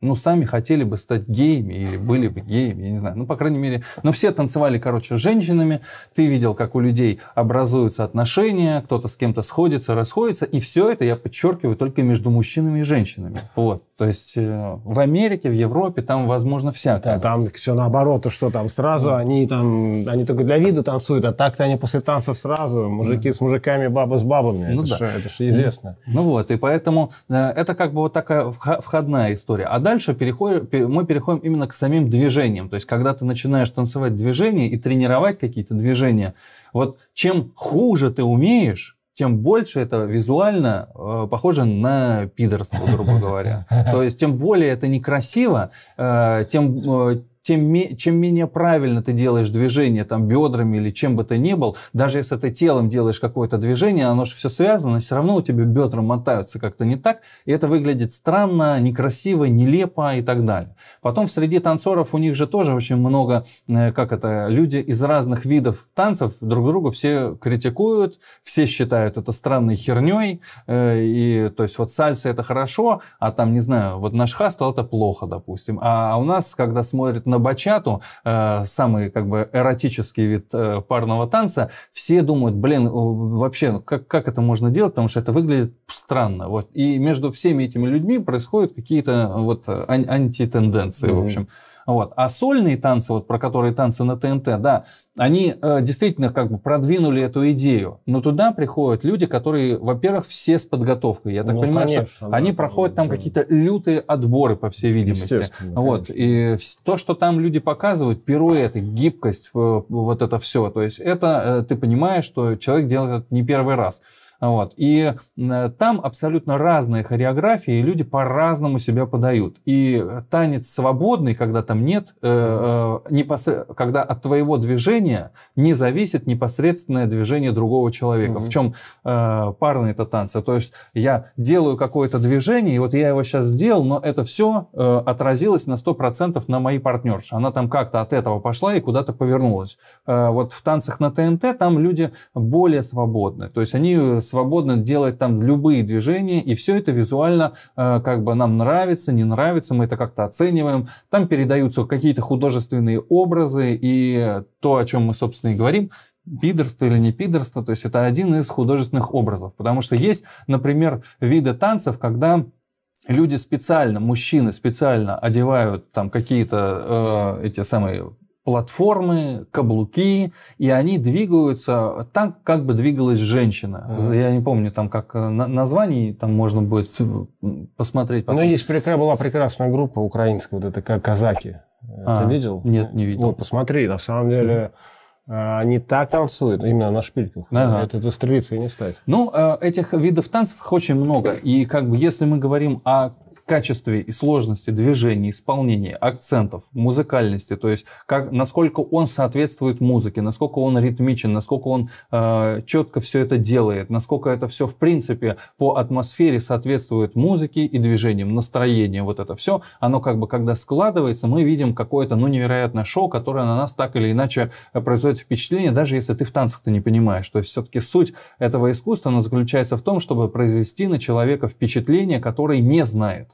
ну, сами хотели бы стать геями или были бы геями, я не знаю. Ну, по крайней мере, но все танцевали, короче, с женщинами. Ты видел, как у людей образуются отношения, кто-то с кем-то сходится, расходится. И все это, я подчеркиваю, только между мужчинами и женщинами. Вот. То есть э, в Америке, в Европе там возможно всякое. там все наоборот, что там сразу да. они там, они только для виду танцуют, а так-то они после танцев сразу, мужики да. с мужиками, бабы с бабами. Ну, это же это ж известно. Ну, ну вот, и поэтому э, это как бы вот такая входная история. А дальше переходим, мы переходим именно к самим движениям. То есть когда ты начинаешь танцевать движения и тренировать какие-то движения, вот чем хуже ты умеешь, тем больше это визуально э, похоже на пидорство, грубо говоря. То есть, тем более это некрасиво, э, тем э, тем, чем менее правильно ты делаешь движение там бедрами или чем бы то ни был, даже если ты телом делаешь какое-то движение, оно же все связано, все равно у тебя бедра мотаются как-то не так, и это выглядит странно, некрасиво, нелепо и так далее. Потом среди танцоров у них же тоже очень много, э, как это, люди из разных видов танцев друг друга все критикуют, все считают это странной херней, э, и то есть вот сальса это хорошо, а там, не знаю, вот наш хастл это плохо, допустим, а у нас, когда смотрят на бачату, э, самый как бы эротический вид э, парного танца, все думают, блин, вообще, как, как это можно делать, потому что это выглядит странно. Вот. И между всеми этими людьми происходят какие-то э, вот э, ан- антитенденции, mm-hmm. в общем. Вот. А сольные танцы, вот про которые танцы на ТНТ, да, они э, действительно как бы продвинули эту идею. Но туда приходят люди, которые, во-первых, все с подготовкой. Я так ну, понимаю, конечно, что да, они проходят там да. какие-то лютые отборы, по всей видимости. Вот. И то, что там люди показывают, пируэты, гибкость, э, вот это все. То есть это э, ты понимаешь, что человек делает это не первый раз. Вот. И э, там абсолютно разные хореографии, люди по-разному себя подают. И танец свободный, когда там нет, э, э, когда от твоего движения не зависит непосредственное движение другого человека. Mm-hmm. В чем э, парные это танцы? То есть я делаю какое-то движение, и вот я его сейчас сделал, но это все э, отразилось на 100% на моей партнерше. Она там как-то от этого пошла и куда-то повернулась. Э, вот в танцах на ТНТ там люди более свободны. То есть они с э, свободно делать там любые движения, и все это визуально э, как бы нам нравится, не нравится, мы это как-то оцениваем. Там передаются какие-то художественные образы, и то, о чем мы, собственно, и говорим, пидорство или не пидорство, то есть это один из художественных образов. Потому что есть, например, виды танцев, когда люди специально, мужчины специально одевают там какие-то э, эти самые платформы, каблуки, и они двигаются так, как бы двигалась женщина. mm Я не помню там как э, на- название, там можно будет посмотреть. Потом. Но ну, есть была прекрасная группа украинская, вот это как казаки. Э, а, Ты видел? Нет, не ну, видел. Вот, посмотри, на самом деле... Э, они так танцуют, именно на шпильках. Ага. Это застрелиться и не стать. Ну, этих видов танцев очень много. И как бы если мы говорим о качестве и сложности движения исполнения, акцентов, музыкальности, то есть как, насколько он соответствует музыке, насколько он ритмичен, насколько он э, четко все это делает, насколько это все в принципе по атмосфере соответствует музыке и движениям, настроению, вот это все, оно как бы когда складывается, мы видим какое-то ну невероятное шоу, которое на нас так или иначе э, производит впечатление, даже если ты в танцах-то не понимаешь. То есть все-таки суть этого искусства, она заключается в том, чтобы произвести на человека впечатление, которое не знает.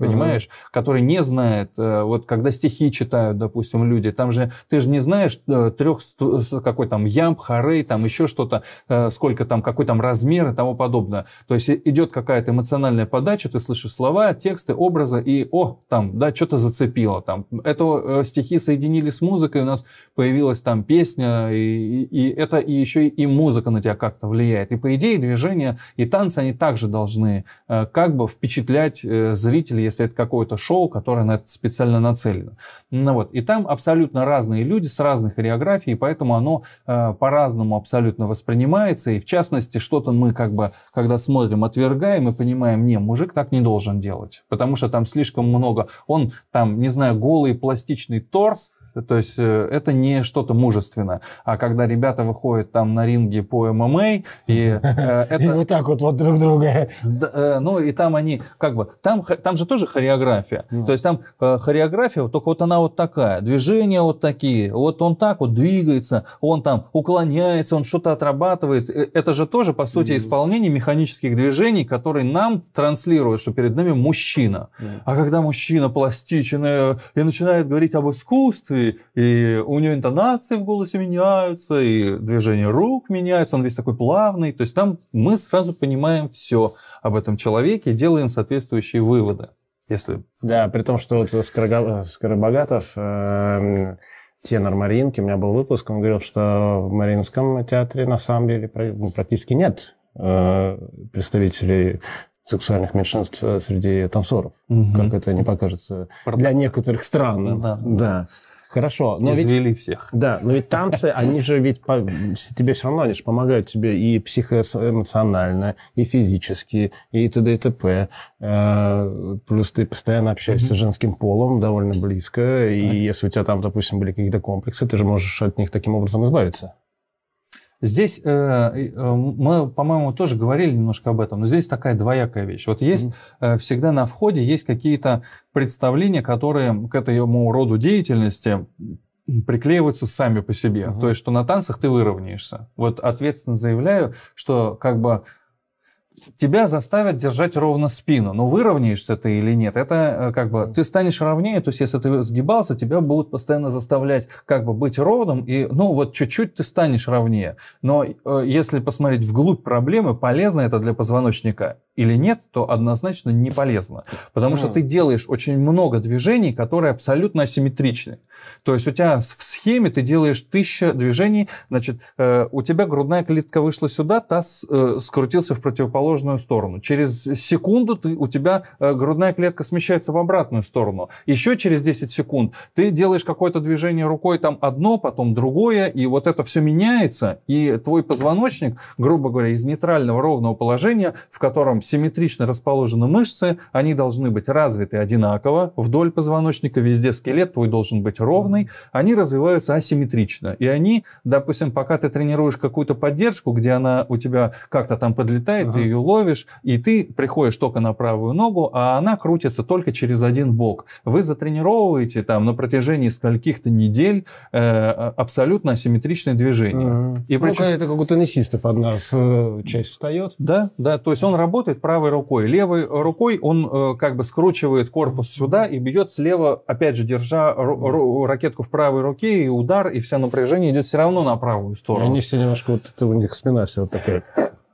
понимаешь, угу. который не знает, э, вот когда стихи читают, допустим, люди, там же, ты же не знаешь э, трех, э, какой там ямб, хорей, там еще что-то, сколько там, какой там размер и тому подобное. То есть идет какая-то эмоциональная подача, ты слышишь слова, тексты, образы, и о, там, да, что-то зацепило, там. Это стихи соединили с музыкой, у нас появилась там песня, и, и это и еще и музыка на тебя как-то влияет. И по идее движения и танцы, они также должны как бы впечатлять зрителей, если это какое-то шоу, которое на это специально нацелено. Ну, вот. И там абсолютно разные люди с разных хореографий, поэтому оно э, по-разному абсолютно воспринимается. И в частности, что-то мы как бы, когда смотрим, отвергаем и понимаем, не, мужик так не должен делать, потому что там слишком много, он там, не знаю, голый пластичный торс, то есть э, это не что-то мужественное. А когда ребята выходят там на ринге по ММА, э, и это... вот так вот, вот друг друга. Э, ну, и там они, как бы, там, там же тоже хореография. Ну. То есть там хореография, только вот она вот такая. Движения вот такие. Вот он так вот двигается, он там уклоняется, он что-то отрабатывает. Это же тоже, по сути, исполнение механических движений, которые нам транслируют, что перед нами мужчина. А когда мужчина пластичный и начинает говорить об искусстве, и, и у нее интонации в голосе меняются, и движение рук меняется, он весь такой плавный. То есть там мы сразу понимаем все об этом человеке делаем соответствующие выводы. Если... Да, при том, что вот Скоробогатов, э, тенор Маринки, у меня был выпуск, он говорил, что в Мариинском театре на самом деле ну, практически нет э, представителей сексуальных меньшинств э, среди танцоров, угу. как это не покажется Пардон. для некоторых стран. Да. да. Хорошо, но Извели ведь... всех. Да, но ведь танцы, они же ведь по... тебе все равно, они же помогают тебе и психоэмоционально, и физически, и т.д. и т.п. Э, плюс ты постоянно общаешься с женским полом довольно близко, и если у тебя там, допустим, были какие-то комплексы, ты же можешь от них таким образом избавиться. Здесь э, э, мы, по-моему, тоже говорили немножко об этом, но здесь такая двоякая вещь. Вот есть mm-hmm. всегда на входе есть какие-то представления, которые к этому роду деятельности приклеиваются сами по себе. Угу. Uh То есть, что на танцах ты выровняешься. Вот ответственно заявляю, что как бы тебя заставят держать ровно спину. Но ну, выровняешься ты или нет, это э, как бы ты станешь ровнее, то есть если ты сгибался, тебя будут постоянно заставлять как бы быть ровным, и ну вот чуть-чуть ты станешь ровнее. Но э, если посмотреть вглубь проблемы, полезно это для позвоночника или нет, то однозначно не полезно. Потому mm. что ты делаешь очень много движений, которые абсолютно асимметричны. То есть у тебя в схеме ты делаешь тысяча движений, значит, э, у тебя грудная клетка вышла сюда, таз э, скрутился в противоположную сторону. Через секунду ты, у тебя э, грудная клетка смещается в обратную сторону. Еще через 10 секунд ты делаешь какое-то движение рукой, там одно, потом другое, и вот это все меняется, и твой позвоночник, грубо говоря, из нейтрального ровного положения, в котором симметрично расположены мышцы, они должны быть развиты одинаково вдоль позвоночника, везде скелет твой должен быть ровный, Ровный, они развиваются асимметрично. И они, допустим, пока ты тренируешь какую-то поддержку, где она у тебя как-то там подлетает, ага. ты ее ловишь, и ты приходишь только на правую ногу, а она крутится только через один бок. Вы затренировываете там на протяжении скольких-то недель э, абсолютно асимметричное движение. Ага. И ну, причем... это как у теннисистов одна э, часть встает. Да, да, то есть он работает правой рукой. Левой рукой он э, как бы скручивает корпус сюда и бьет слева, опять же, держа ру- ракетку в правой руке, и удар, и все напряжение идет все равно на правую сторону. они все немножко, вот это у них спина вся вот такая.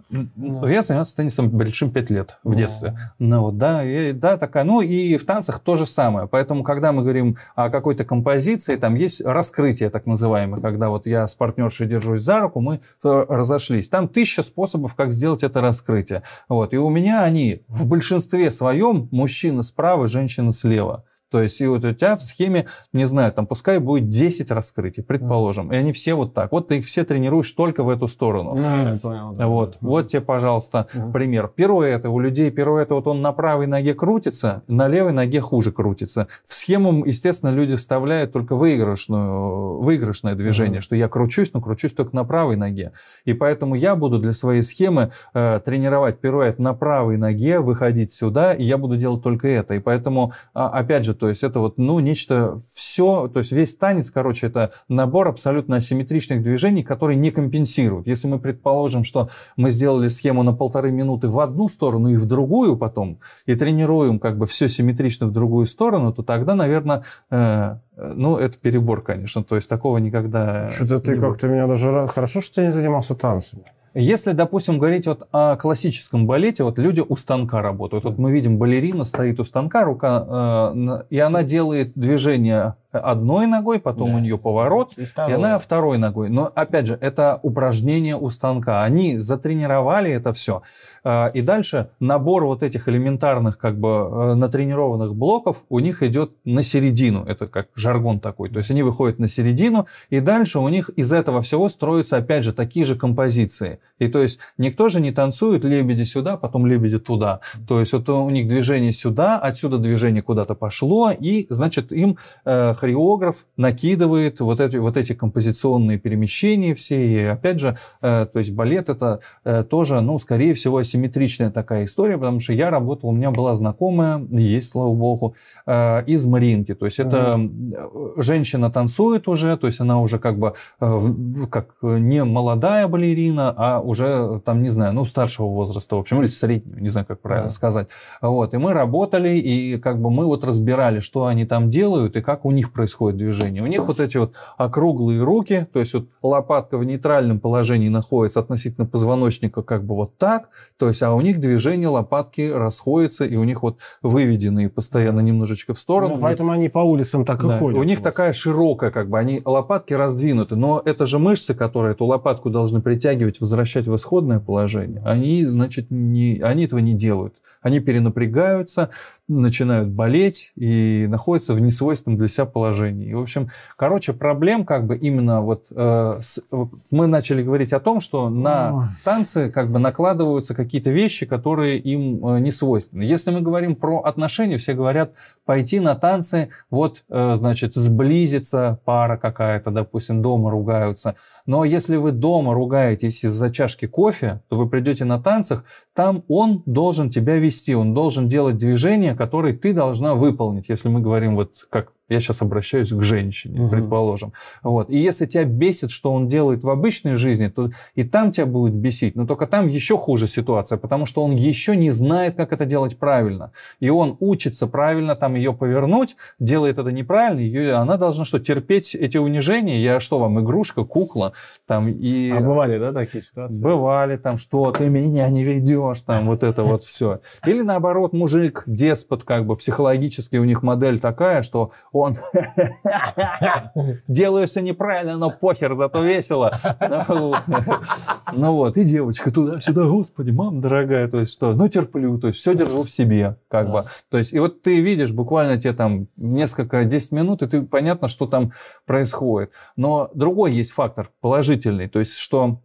Ну, я занимался теннисом большим 5 лет в детстве. Ну вот, да, и, да, такая. Ну и в танцах то же самое. Поэтому, когда мы говорим о какой-то композиции, там есть раскрытие так называемое, когда вот я с партнершей держусь за руку, мы разошлись. Там тысяча способов, как сделать это раскрытие. Вот. И у меня они в большинстве своем мужчина справа, женщина слева. То есть, и вот у тебя в схеме, не знаю, там пускай будет 10 раскрытий, предположим, mm. и они все вот так. Вот ты их все тренируешь только в эту сторону. Mm, я понял, да, вот, да. вот тебе, пожалуйста, mm. пример. это у людей, первое это вот он на правой ноге крутится, на левой ноге хуже крутится. В схему, естественно, люди вставляют только выигрышную, выигрышное движение, mm. что я кручусь, но кручусь только на правой ноге. И поэтому я буду для своей схемы э, тренировать пируэт на правой ноге, выходить сюда, и я буду делать только это. И поэтому, а, опять же, то есть это вот, ну, нечто все, то есть весь танец, короче, это набор абсолютно асимметричных движений, которые не компенсируют. Если мы предположим, что мы сделали схему на полторы минуты в одну сторону и в другую потом, и тренируем как бы все симметрично в другую сторону, то тогда, наверное, э, ну, это перебор, конечно, то есть такого никогда... Что-то ты как-то меня даже... Хорошо, что я не занимался танцами. Если, допустим, говорить вот о классическом балете, вот люди у станка работают. Вот мы видим, балерина стоит у станка, рука, э, и она делает движение одной ногой, потом да. у нее поворот, и, и она второй ногой. Но опять же, это упражнение у станка. Они затренировали это все. А, и дальше набор вот этих элементарных, как бы э, натренированных блоков у них идет на середину. Это как жаргон такой. То есть они выходят на середину, и дальше у них из этого всего строятся, опять же, такие же композиции. И то есть никто же не танцует лебеди сюда, потом лебеди туда. То есть вот у них движение сюда, отсюда движение куда-то пошло, и значит им э, хореограф накидывает вот эти, вот эти композиционные перемещения все. И опять же, э, то есть балет это э, тоже, ну, скорее всего, асимметричная такая история, потому что я работал, у меня была знакомая, есть, слава богу, э, из Маринки. То есть это mm-hmm. женщина танцует уже, то есть она уже как бы э, как э, не молодая балерина, а уже там, не знаю, ну, старшего возраста, в общем, или среднего, не знаю, как правильно mm сказать. Вот, и мы работали, и как бы мы вот разбирали, что они там делают и как у них происходит движение. У них вот эти вот округлые руки, то есть вот лопатка в нейтральном положении находится относительно позвоночника как бы вот так, то есть, а у них движение лопатки расходится, и у них вот выведенные постоянно немножечко в сторону. Ну, поэтому они по улицам так да. и ходят. У них вот. такая широкая, как бы, они лопатки раздвинуты, но это же мышцы, которые эту лопатку должны притягивать, возвращать в исходное положение. Они, значит, не, они этого не делают. Они перенапрягаются, начинают болеть и находятся в несвойственном для себя положении. в общем, короче, проблем как бы именно вот... Э, с, мы начали говорить о том, что на танцы как бы накладываются какие-то вещи, которые им э, не свойственны. Если мы говорим про отношения, все говорят пойти на танцы, вот, э, значит, сблизится пара какая-то, допустим, дома ругаются. Но если вы дома ругаетесь из-за чашки кофе, то вы придете на танцах, там он должен тебя вести вести, он должен делать движения, которые ты должна выполнить. Если мы говорим вот как я сейчас обращаюсь к женщине, угу. предположим. Вот. И если тебя бесит, что он делает в обычной жизни, то и там тебя будет бесить. Но только там еще хуже ситуация, потому что он еще не знает, как это делать правильно. И он учится правильно там ее повернуть, делает это неправильно, и она должна что, терпеть эти унижения? Я что вам, игрушка, кукла? Там, и... А бывали, да, такие ситуации? Бывали там, что ты меня не ведешь, там вот это вот все. Или наоборот, мужик, деспот, как бы психологически у них модель такая, что он делаю все неправильно, но похер, зато весело. Ну вот, и девочка туда-сюда, господи, мам дорогая, то есть что, ну терплю, то есть все держу в себе, как бы. То есть, и вот ты видишь, буквально те там несколько, 10 минут, и ты понятно, что там происходит. Но другой есть фактор положительный, то есть, что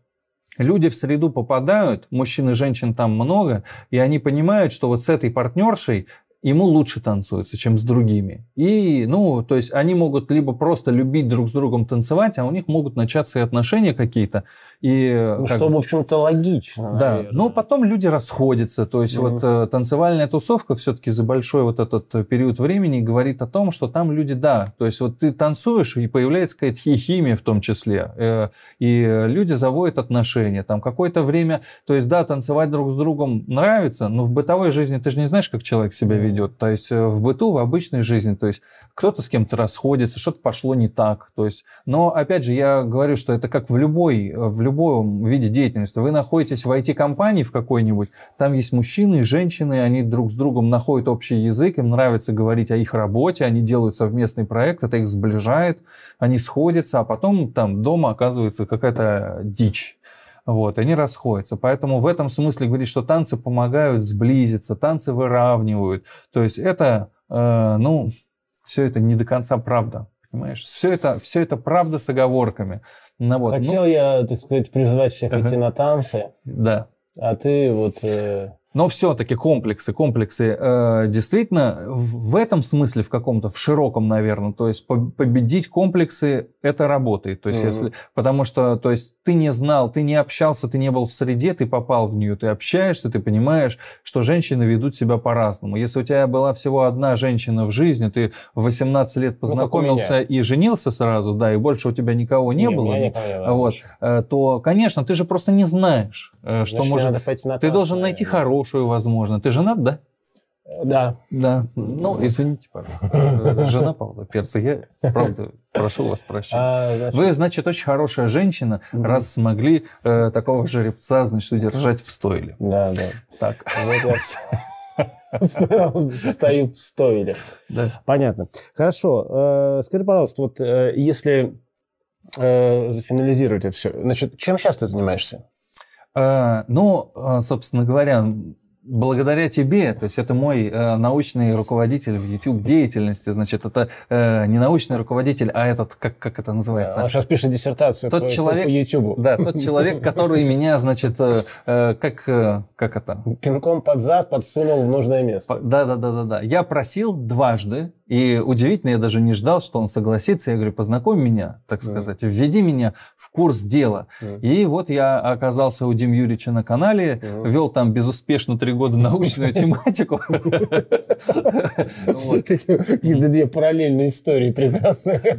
Люди в среду попадают, мужчин и женщин там много, и они понимают, что вот с этой партнершей ему лучше танцуется, чем с другими. И, ну, то есть они могут либо просто любить друг с другом танцевать, а у них могут начаться и отношения какие-то. И, э, ну, как... что, в общем-то, логично. Да, наверное. но потом люди расходятся. То есть mm-hmm. вот э, танцевальная тусовка все-таки за большой вот этот э, период времени говорит о том, что там люди, да, то есть вот ты танцуешь, и появляется какая-то химия в том числе. И люди заводят отношения. Там какое-то время, то есть да, танцевать друг с другом нравится, но в бытовой жизни ты же не знаешь, как человек себя ведет идет. То есть э, в быту, в обычной жизни, то есть кто-то с кем-то расходится, что-то пошло не так. То есть, но опять же, я говорю, что это как в любой, э, в любом виде деятельности. Вы находитесь в IT-компании в какой-нибудь, там есть мужчины и женщины, они друг с другом находят общий язык, им нравится говорить о их работе, они делают совместный проект, это их сближает, они сходятся, а потом там дома оказывается какая-то дичь вот, они расходятся. Поэтому в этом смысле говорить, что танцы помогают сблизиться, танцы выравнивают. То есть это, э, ну, все это не до конца правда. Понимаешь? Все это, все это правда с оговорками. Ну, вот, ну Хотел ну, я, так сказать, призвать всех ага. идти на танцы. Да. А ты вот... Э... Но все-таки комплексы, комплексы э, действительно в этом смысле, в каком-то, в широком, наверное, то есть победить комплексы это работает. То есть, mm-hmm. если, потому что то есть, ты не знал, ты не общался, ты не был в среде, ты попал в нее, ты общаешься, ты понимаешь, что женщины ведут себя по-разному. Если у тебя была всего одна женщина в жизни, ты в 18 лет ну, познакомился ну, и женился сразу, да, и больше у тебя никого не, не было, не вот, э, то, конечно, ты же просто не знаешь, э, что Значит, может... Ты должен найти хорошую хорошую, возможно. Ты женат, да? Да. Да. Ну, извините, пожалуйста. Жена Павла Перца, я, правда, прошу вас прощения. А, Вы, значит, очень хорошая женщина, раз смогли э, такого жеребца, значит, удержать в стойле. Да, да. Так. Вот Стою в стойле. Понятно. Хорошо. Э, скажи, пожалуйста, вот э, если э, зафинализировать это все, значит, чем сейчас ты занимаешься? Э, ну, э, собственно говоря, благодаря тебе, то есть это мой э, научный руководитель в YouTube деятельности, значит, это не научный руководитель, а этот, как, как это называется? Да, он сейчас пишет диссертацию тот по, человек, по YouTube. Да, тот человек, который меня, значит, как, как это? Пинком под зад подсунул в нужное место. Да-да-да-да-да. Я просил дважды и удивительно, я даже не ждал, что он согласится. Я говорю, познакомь меня, так сказать, mm. введи меня в курс дела. Mm. И вот я оказался у Дим Юрьевича на канале, mm. вел там безуспешно три года научную тематику. Какие-то две параллельные истории прекрасные.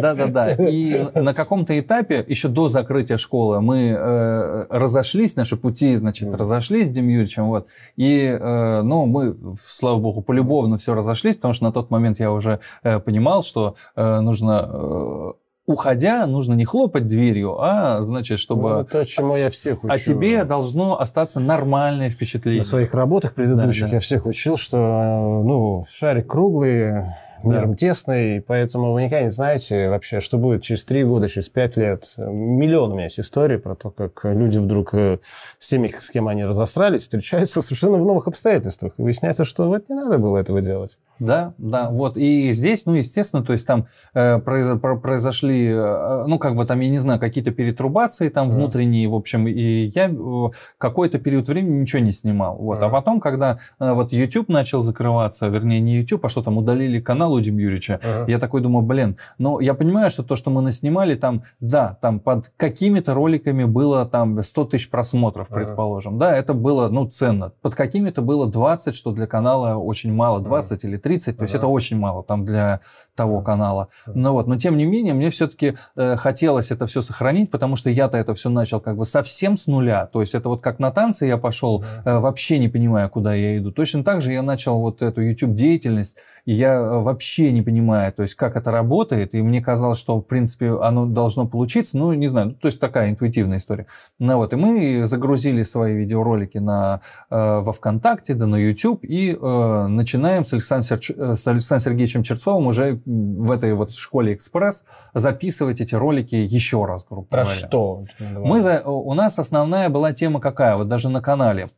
Да-да-да. И на каком-то этапе, еще до закрытия школы, мы э, разошлись, наши пути, значит, разошлись с Дим Юрьевичем. И, э, ну, мы, слава богу, полюбовно все разошлись, потому что на тот момент момент я уже э, понимал, что э, нужно... Э, уходя, нужно не хлопать дверью, а, значит, чтобы... Ну, это чему я всех учу. А тебе должно остаться нормальное впечатление. На своих работах предыдущих да, да. я всех учил, что, ну, шарик круглый, миром да. тесный, поэтому вы никогда не знаете вообще, что будет через три года, через пять лет. Миллион у меня есть историй про то, как люди вдруг с теми, с кем они разосрались, встречаются совершенно в новых обстоятельствах. И выясняется, что вот не надо было этого делать. Да, да, вот. И здесь, ну, естественно, то есть там э, произошли, э, ну, как бы там, я не знаю, какие-то перетрубации там да. внутренние, в общем, и я э, какой-то период времени ничего не снимал. Вот. Да. А потом, когда э, вот YouTube начал закрываться, вернее, не YouTube, а что там, удалили канал у Дим Юрича, да. я такой думаю, блин, ну, я понимаю, что то, что мы наснимали, там, да, там под какими-то роликами было там 100 тысяч просмотров, да. предположим, да, это было, ну, ценно. Под какими-то было 20, что для канала очень мало, 20 да. или 30, то да. есть это очень мало. Там для того канала. ну вот, но тем не менее, мне все-таки э, хотелось это все сохранить, потому что я-то это все начал как бы совсем с нуля. То есть это вот как на танцы я пошел, э, вообще не понимая, куда я иду. Точно так же я начал вот эту YouTube деятельность, и я э, вообще не понимаю, то есть как это работает, и мне казалось, что в принципе оно должно получиться, ну не знаю, ну, то есть такая интуитивная история. Ну вот, и мы загрузили свои видеоролики на э, во ВКонтакте, да на YouTube, и э, начинаем с Александром, э, с Александром Сергеевичем Черцовым уже в этой вот школе экспресс записывать эти ролики еще раз, грубо Про говоря. что? Мы за, у нас основная была тема какая, вот даже на канале.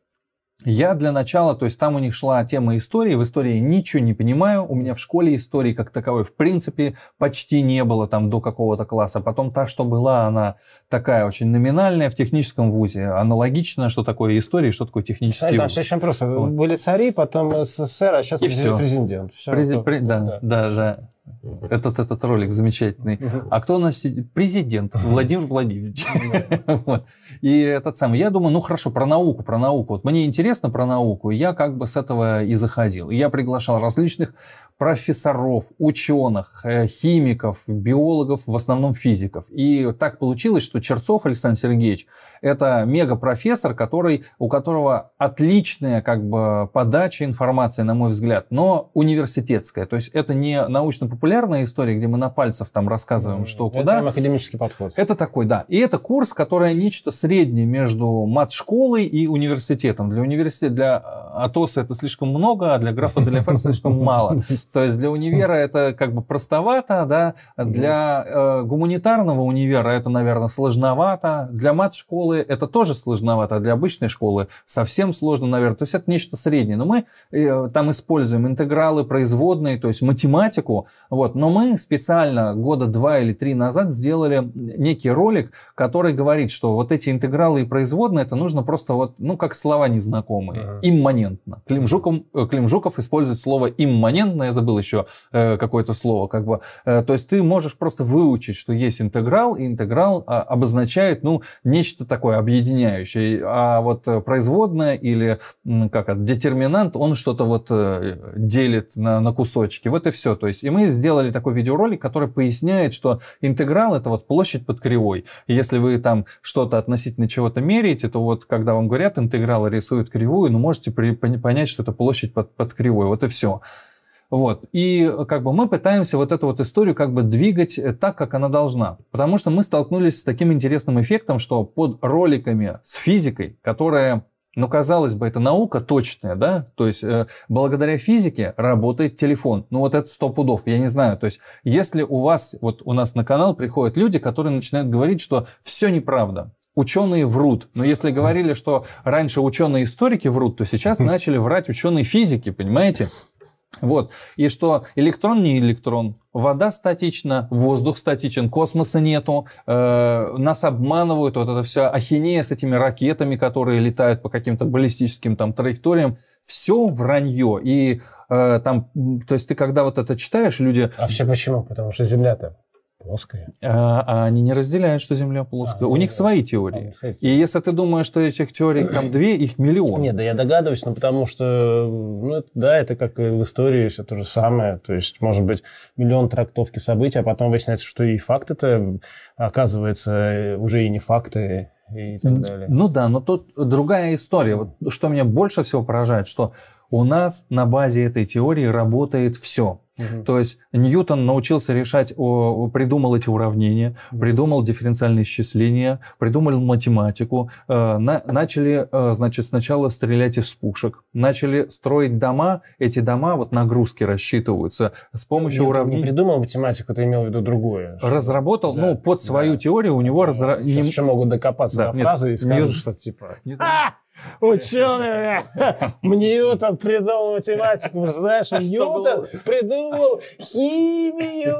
Я для начала, то есть там у них шла тема истории, в истории ничего не понимаю, у меня в школе истории как таковой в принципе почти не было там до какого-то класса, потом та, что была, она такая очень номинальная в техническом вузе, аналогично, что такое история что такое технический а, вуз. Там очень просто, вот. были цари, потом СССР, а сейчас президент. Все. Президент, все. През... Кто... Да, да, да. да этот, этот ролик замечательный. А кто у нас сидит? Президент Владимир Владимирович. Ну вот. И этот самый. Я думаю, ну хорошо, про науку, про науку. Вот мне интересно про науку. Я как бы с этого и заходил. я приглашал различных профессоров, ученых, э, химиков, биологов, в основном физиков. И так получилось, что Черцов Александр Сергеевич – это мегапрофессор, который, у которого отличная как бы, подача информации, на мой взгляд, но университетская. То есть это не научно-популярная история, где мы на пальцах там рассказываем, что это куда. Это академический подход. Это такой, да. И это курс, который нечто среднее между мат-школой и университетом. Для университета, для э, АТОСа это слишком много, а для графа Деляфер слишком мало. то есть для универа это как бы простовато, да, для э, гуманитарного универа это, наверное, сложновато, для мат-школы это тоже сложновато, а для обычной школы совсем сложно, наверное, то есть это нечто среднее. Но мы э, там используем интегралы, производные, то есть математику, вот, но мы специально года два или три назад сделали некий ролик, который говорит, что вот эти интегралы и производные, это нужно просто вот, ну, как слова незнакомые, имманентно. Климжуком, э, Климжуков использует слово имманентное забыл еще э, какое-то слово, как бы. Э, то есть ты можешь просто выучить, что есть интеграл, и интеграл а, обозначает, ну, нечто такое объединяющее. А вот э, производная или, как это, детерминант, он что-то вот делит на, на кусочки. Вот и все. То есть, и мы сделали такой видеоролик, который поясняет, что интеграл это вот площадь под кривой. если вы там что-то относительно чего-то меряете, то вот когда вам говорят, интеграл рисует кривую, ну можете при, понять, что это площадь под, под кривой. Вот и все. Вот. И как бы мы пытаемся вот эту вот историю как бы двигать э, так, как она должна. Потому что мы столкнулись с таким интересным эффектом, что под роликами с физикой, которая но, ну, казалось бы, это наука точная, да? То есть, э, благодаря физике работает телефон. Ну, вот это сто пудов, я не знаю. То есть, если у вас, вот у нас на канал приходят люди, которые начинают говорить, что все неправда, ученые врут. Но если говорили, что раньше ученые-историки врут, то сейчас начали врать ученые-физики, понимаете? Вот. И что электрон не электрон, вода статична, воздух статичен, космоса нету, э, нас обманывают, вот эта вся ахинея с этими ракетами, которые летают по каким-то баллистическим там траекториям, все вранье. И э, там, то есть ты когда вот это читаешь, люди... А все почему? Потому что Земля-то плоская. А, а они не разделяют, что Земля плоская. А, У ну, них да. свои теории. и если ты думаешь, что этих теорий там две, их миллион. Нет, да я догадываюсь, но ну, потому что, ну, да, это как и в истории все то же самое. То есть, может быть, миллион трактовки событий, а потом выясняется, что и факт это оказывается уже и не факты. И так далее. Ну да, но тут другая история. Вот что меня больше всего поражает, что у нас на базе этой теории работает все. То есть Ньютон научился решать, придумал эти уравнения, придумал дифференциальные исчисления, придумал математику, э, начали, э, значит, сначала стрелять из пушек, начали строить дома, эти дома вот нагрузки рассчитываются с помощью Ньютон уравнений. не придумал математику, ты имел в виду другое. Разработал, да, ну, под свою да. теорию у него... Разра... Сейчас не... еще могут докопаться да, до фразы нет, и скажут, Ньют... что типа... Ньютон... А! ученый, Ньютон придумал математику, знаешь, а Ньютон придумал химию.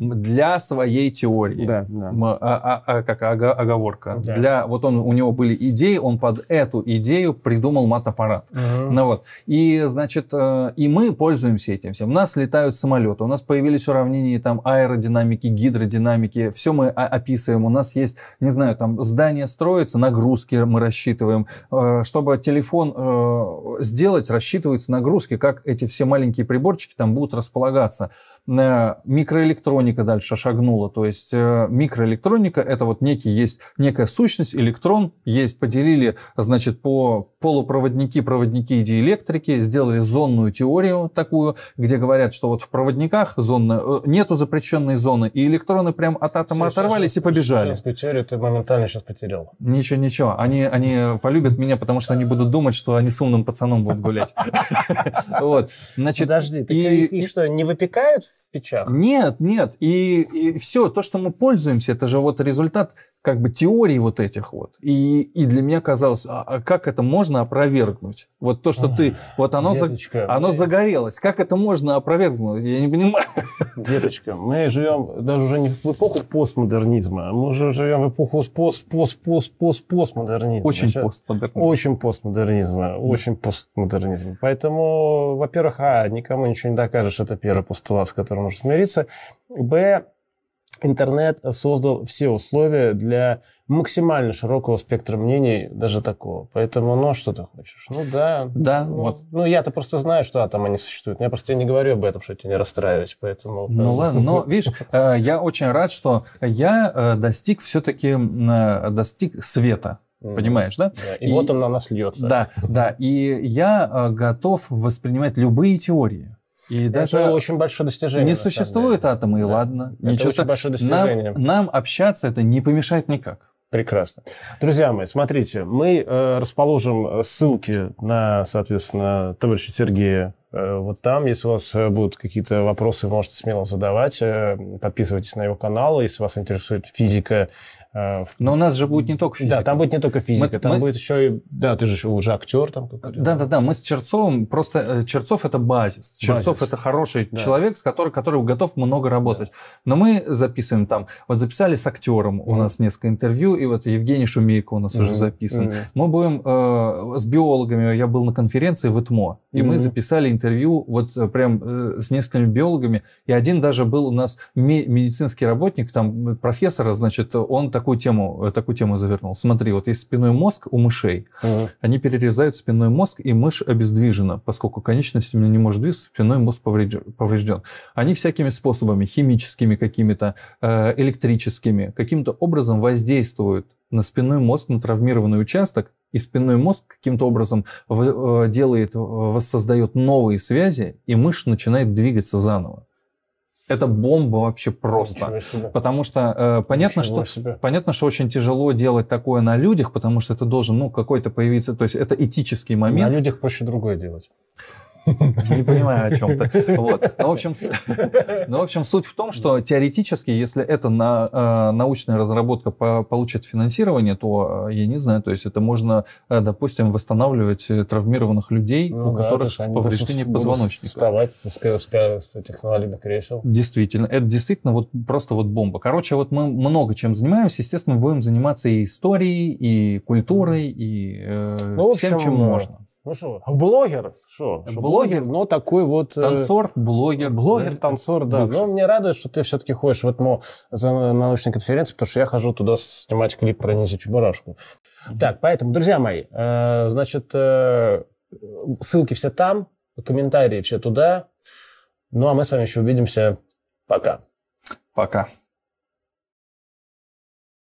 Для своей теории. Да, да. А, а, а Как оговорка. Да. Для, вот он, у него были идеи, он под эту идею придумал мат-аппарат. Угу. Ну вот. И, значит, э, и мы пользуемся этим всем. У нас летают самолеты, у нас появились уравнения там аэродинамики, гидродинамики, все мы описываем. У нас есть, не знаю, там здание строится, нагрузки мы рассчитываем, э, Э, чтобы телефон э, сделать, рассчитываются нагрузки, как эти все маленькие приборчики там будут располагаться. Э, микроэлектроника дальше шагнула, то есть микроэлектроника это вот некий есть некая сущность, электрон есть, поделили, значит, по полупроводники, проводники и диэлектрики, сделали зонную теорию такую, где говорят, что вот в проводниках зона нету запрещенной зоны, и электроны прям от атома все, оторвались сейчас, и побежали. Сейчас теорию ты моментально сейчас потерял. Ничего, ничего, они, они полюбят меня меня, потому что они будут думать, что они с умным пацаном будут гулять. Вот. Значит, Подожди, и... их что, не выпекают в печах? Нет, нет. и все, то, что мы пользуемся, это же вот результат как бы теорий вот этих вот. И, и для меня казалось, а, а как это можно опровергнуть? Вот то, что а, ты... Вот оно, деточка, за, оно мы... загорелось. Как это можно опровергнуть? Я не понимаю. Деточка, мы живем даже уже не в эпоху постмодернизма, мы уже живем в эпоху пост, пост, пост, пост, постмодернизма. Очень Сейчас постмодернизма. Очень постмодернизма. Очень постмодернизма. Поэтому, во-первых, а, никому ничего не докажешь, это первый постулат, с которым нужно смириться. Б, интернет создал все условия для максимально широкого спектра мнений, даже такого. Поэтому, ну, а что ты хочешь? Ну, да. Да, ну, вот. Ну, я-то просто знаю, что а, там они существуют. Я просто не говорю об этом, что тебя не расстраиваюсь, поэтому... Ну, ладно, но, видишь, э, я очень рад, что я э, достиг все-таки, э, достиг света. Понимаешь, да? да и, и вот он на нас льется. Да, да. И я готов воспринимать любые теории. И это даже очень большое достижение. Не существует деле. атома, и да. ладно. Это ничего очень большое достижение. Нам, нам общаться это не помешает никак. Прекрасно. Друзья мои, смотрите, мы э, расположим ссылки на, соответственно, товарища Сергея э, вот там. Если у вас э, будут какие-то вопросы, вы можете смело задавать. Э, подписывайтесь на его канал. Если вас интересует физика, Э, в... Но у нас же будет не только физика. Да, там будет не только физика, мы, там мы... будет еще и... Да, ты же уже актер там да Да-да-да, мы с Черцовым, просто э, Черцов это базис. Черцов базис. это хороший да. человек, с который, который готов много работать. Да. Но мы записываем там, вот записали с актером mm. у нас несколько интервью, и вот Евгений Шумейко у нас mm уже записан. mm Мы будем э, с биологами, я был на конференции в ИТМО, и mm-hmm. мы записали интервью вот э, прям э, с несколькими биологами, и один даже был у нас медицинский работник, там профессор, значит, он так такую тему, э, такую тему завернул. Смотри, вот есть спинной мозг у мышей. Угу. Они перерезают спинной мозг, и мышь обездвижена, поскольку конечность у меня не может двигаться, спинной мозг поврежден. Они всякими способами, химическими какими-то, э, электрическими, каким-то образом воздействуют на спинной мозг, на травмированный участок, и спинной мозг каким-то образом э, делает, воссоздает новые связи, и мышь начинает двигаться заново это бомба вообще просто. Потому что э, понятно, что, себе. понятно, что очень тяжело делать такое на людях, потому что это должен, ну, какой-то появиться, то есть это этический момент. На людях проще другое делать. Не понимаю, о чем ты. Вот. Ну, в общем, ну, в общем, суть в том, что теоретически, если эта на, э, научная разработка по, получит финансирование, то, э, я не знаю, то есть это можно, э, допустим, восстанавливать травмированных людей, ну, у да, которых повреждение позвоночника. Вставать с, с, с этих инвалидных кресел. Действительно. Это действительно вот просто вот бомба. Короче, вот мы много чем занимаемся. Естественно, будем заниматься и историей, и культурой, и э, ну, всем, общем, чем можно. Ну что, а блогер? Что? Блогер, но ну, такой вот... Э, танцор, блогер. Блогер, да? танцор, да. Бывший. Ну, но мне радует, что ты все-таки ходишь в этому ну, за научной конференции, потому что я хожу туда снимать клип про Низи Чебурашку. Mm-hmm. Так, поэтому, друзья мои, э, значит, э, ссылки все там, комментарии все туда. Ну, а мы с вами еще увидимся. Пока. Пока.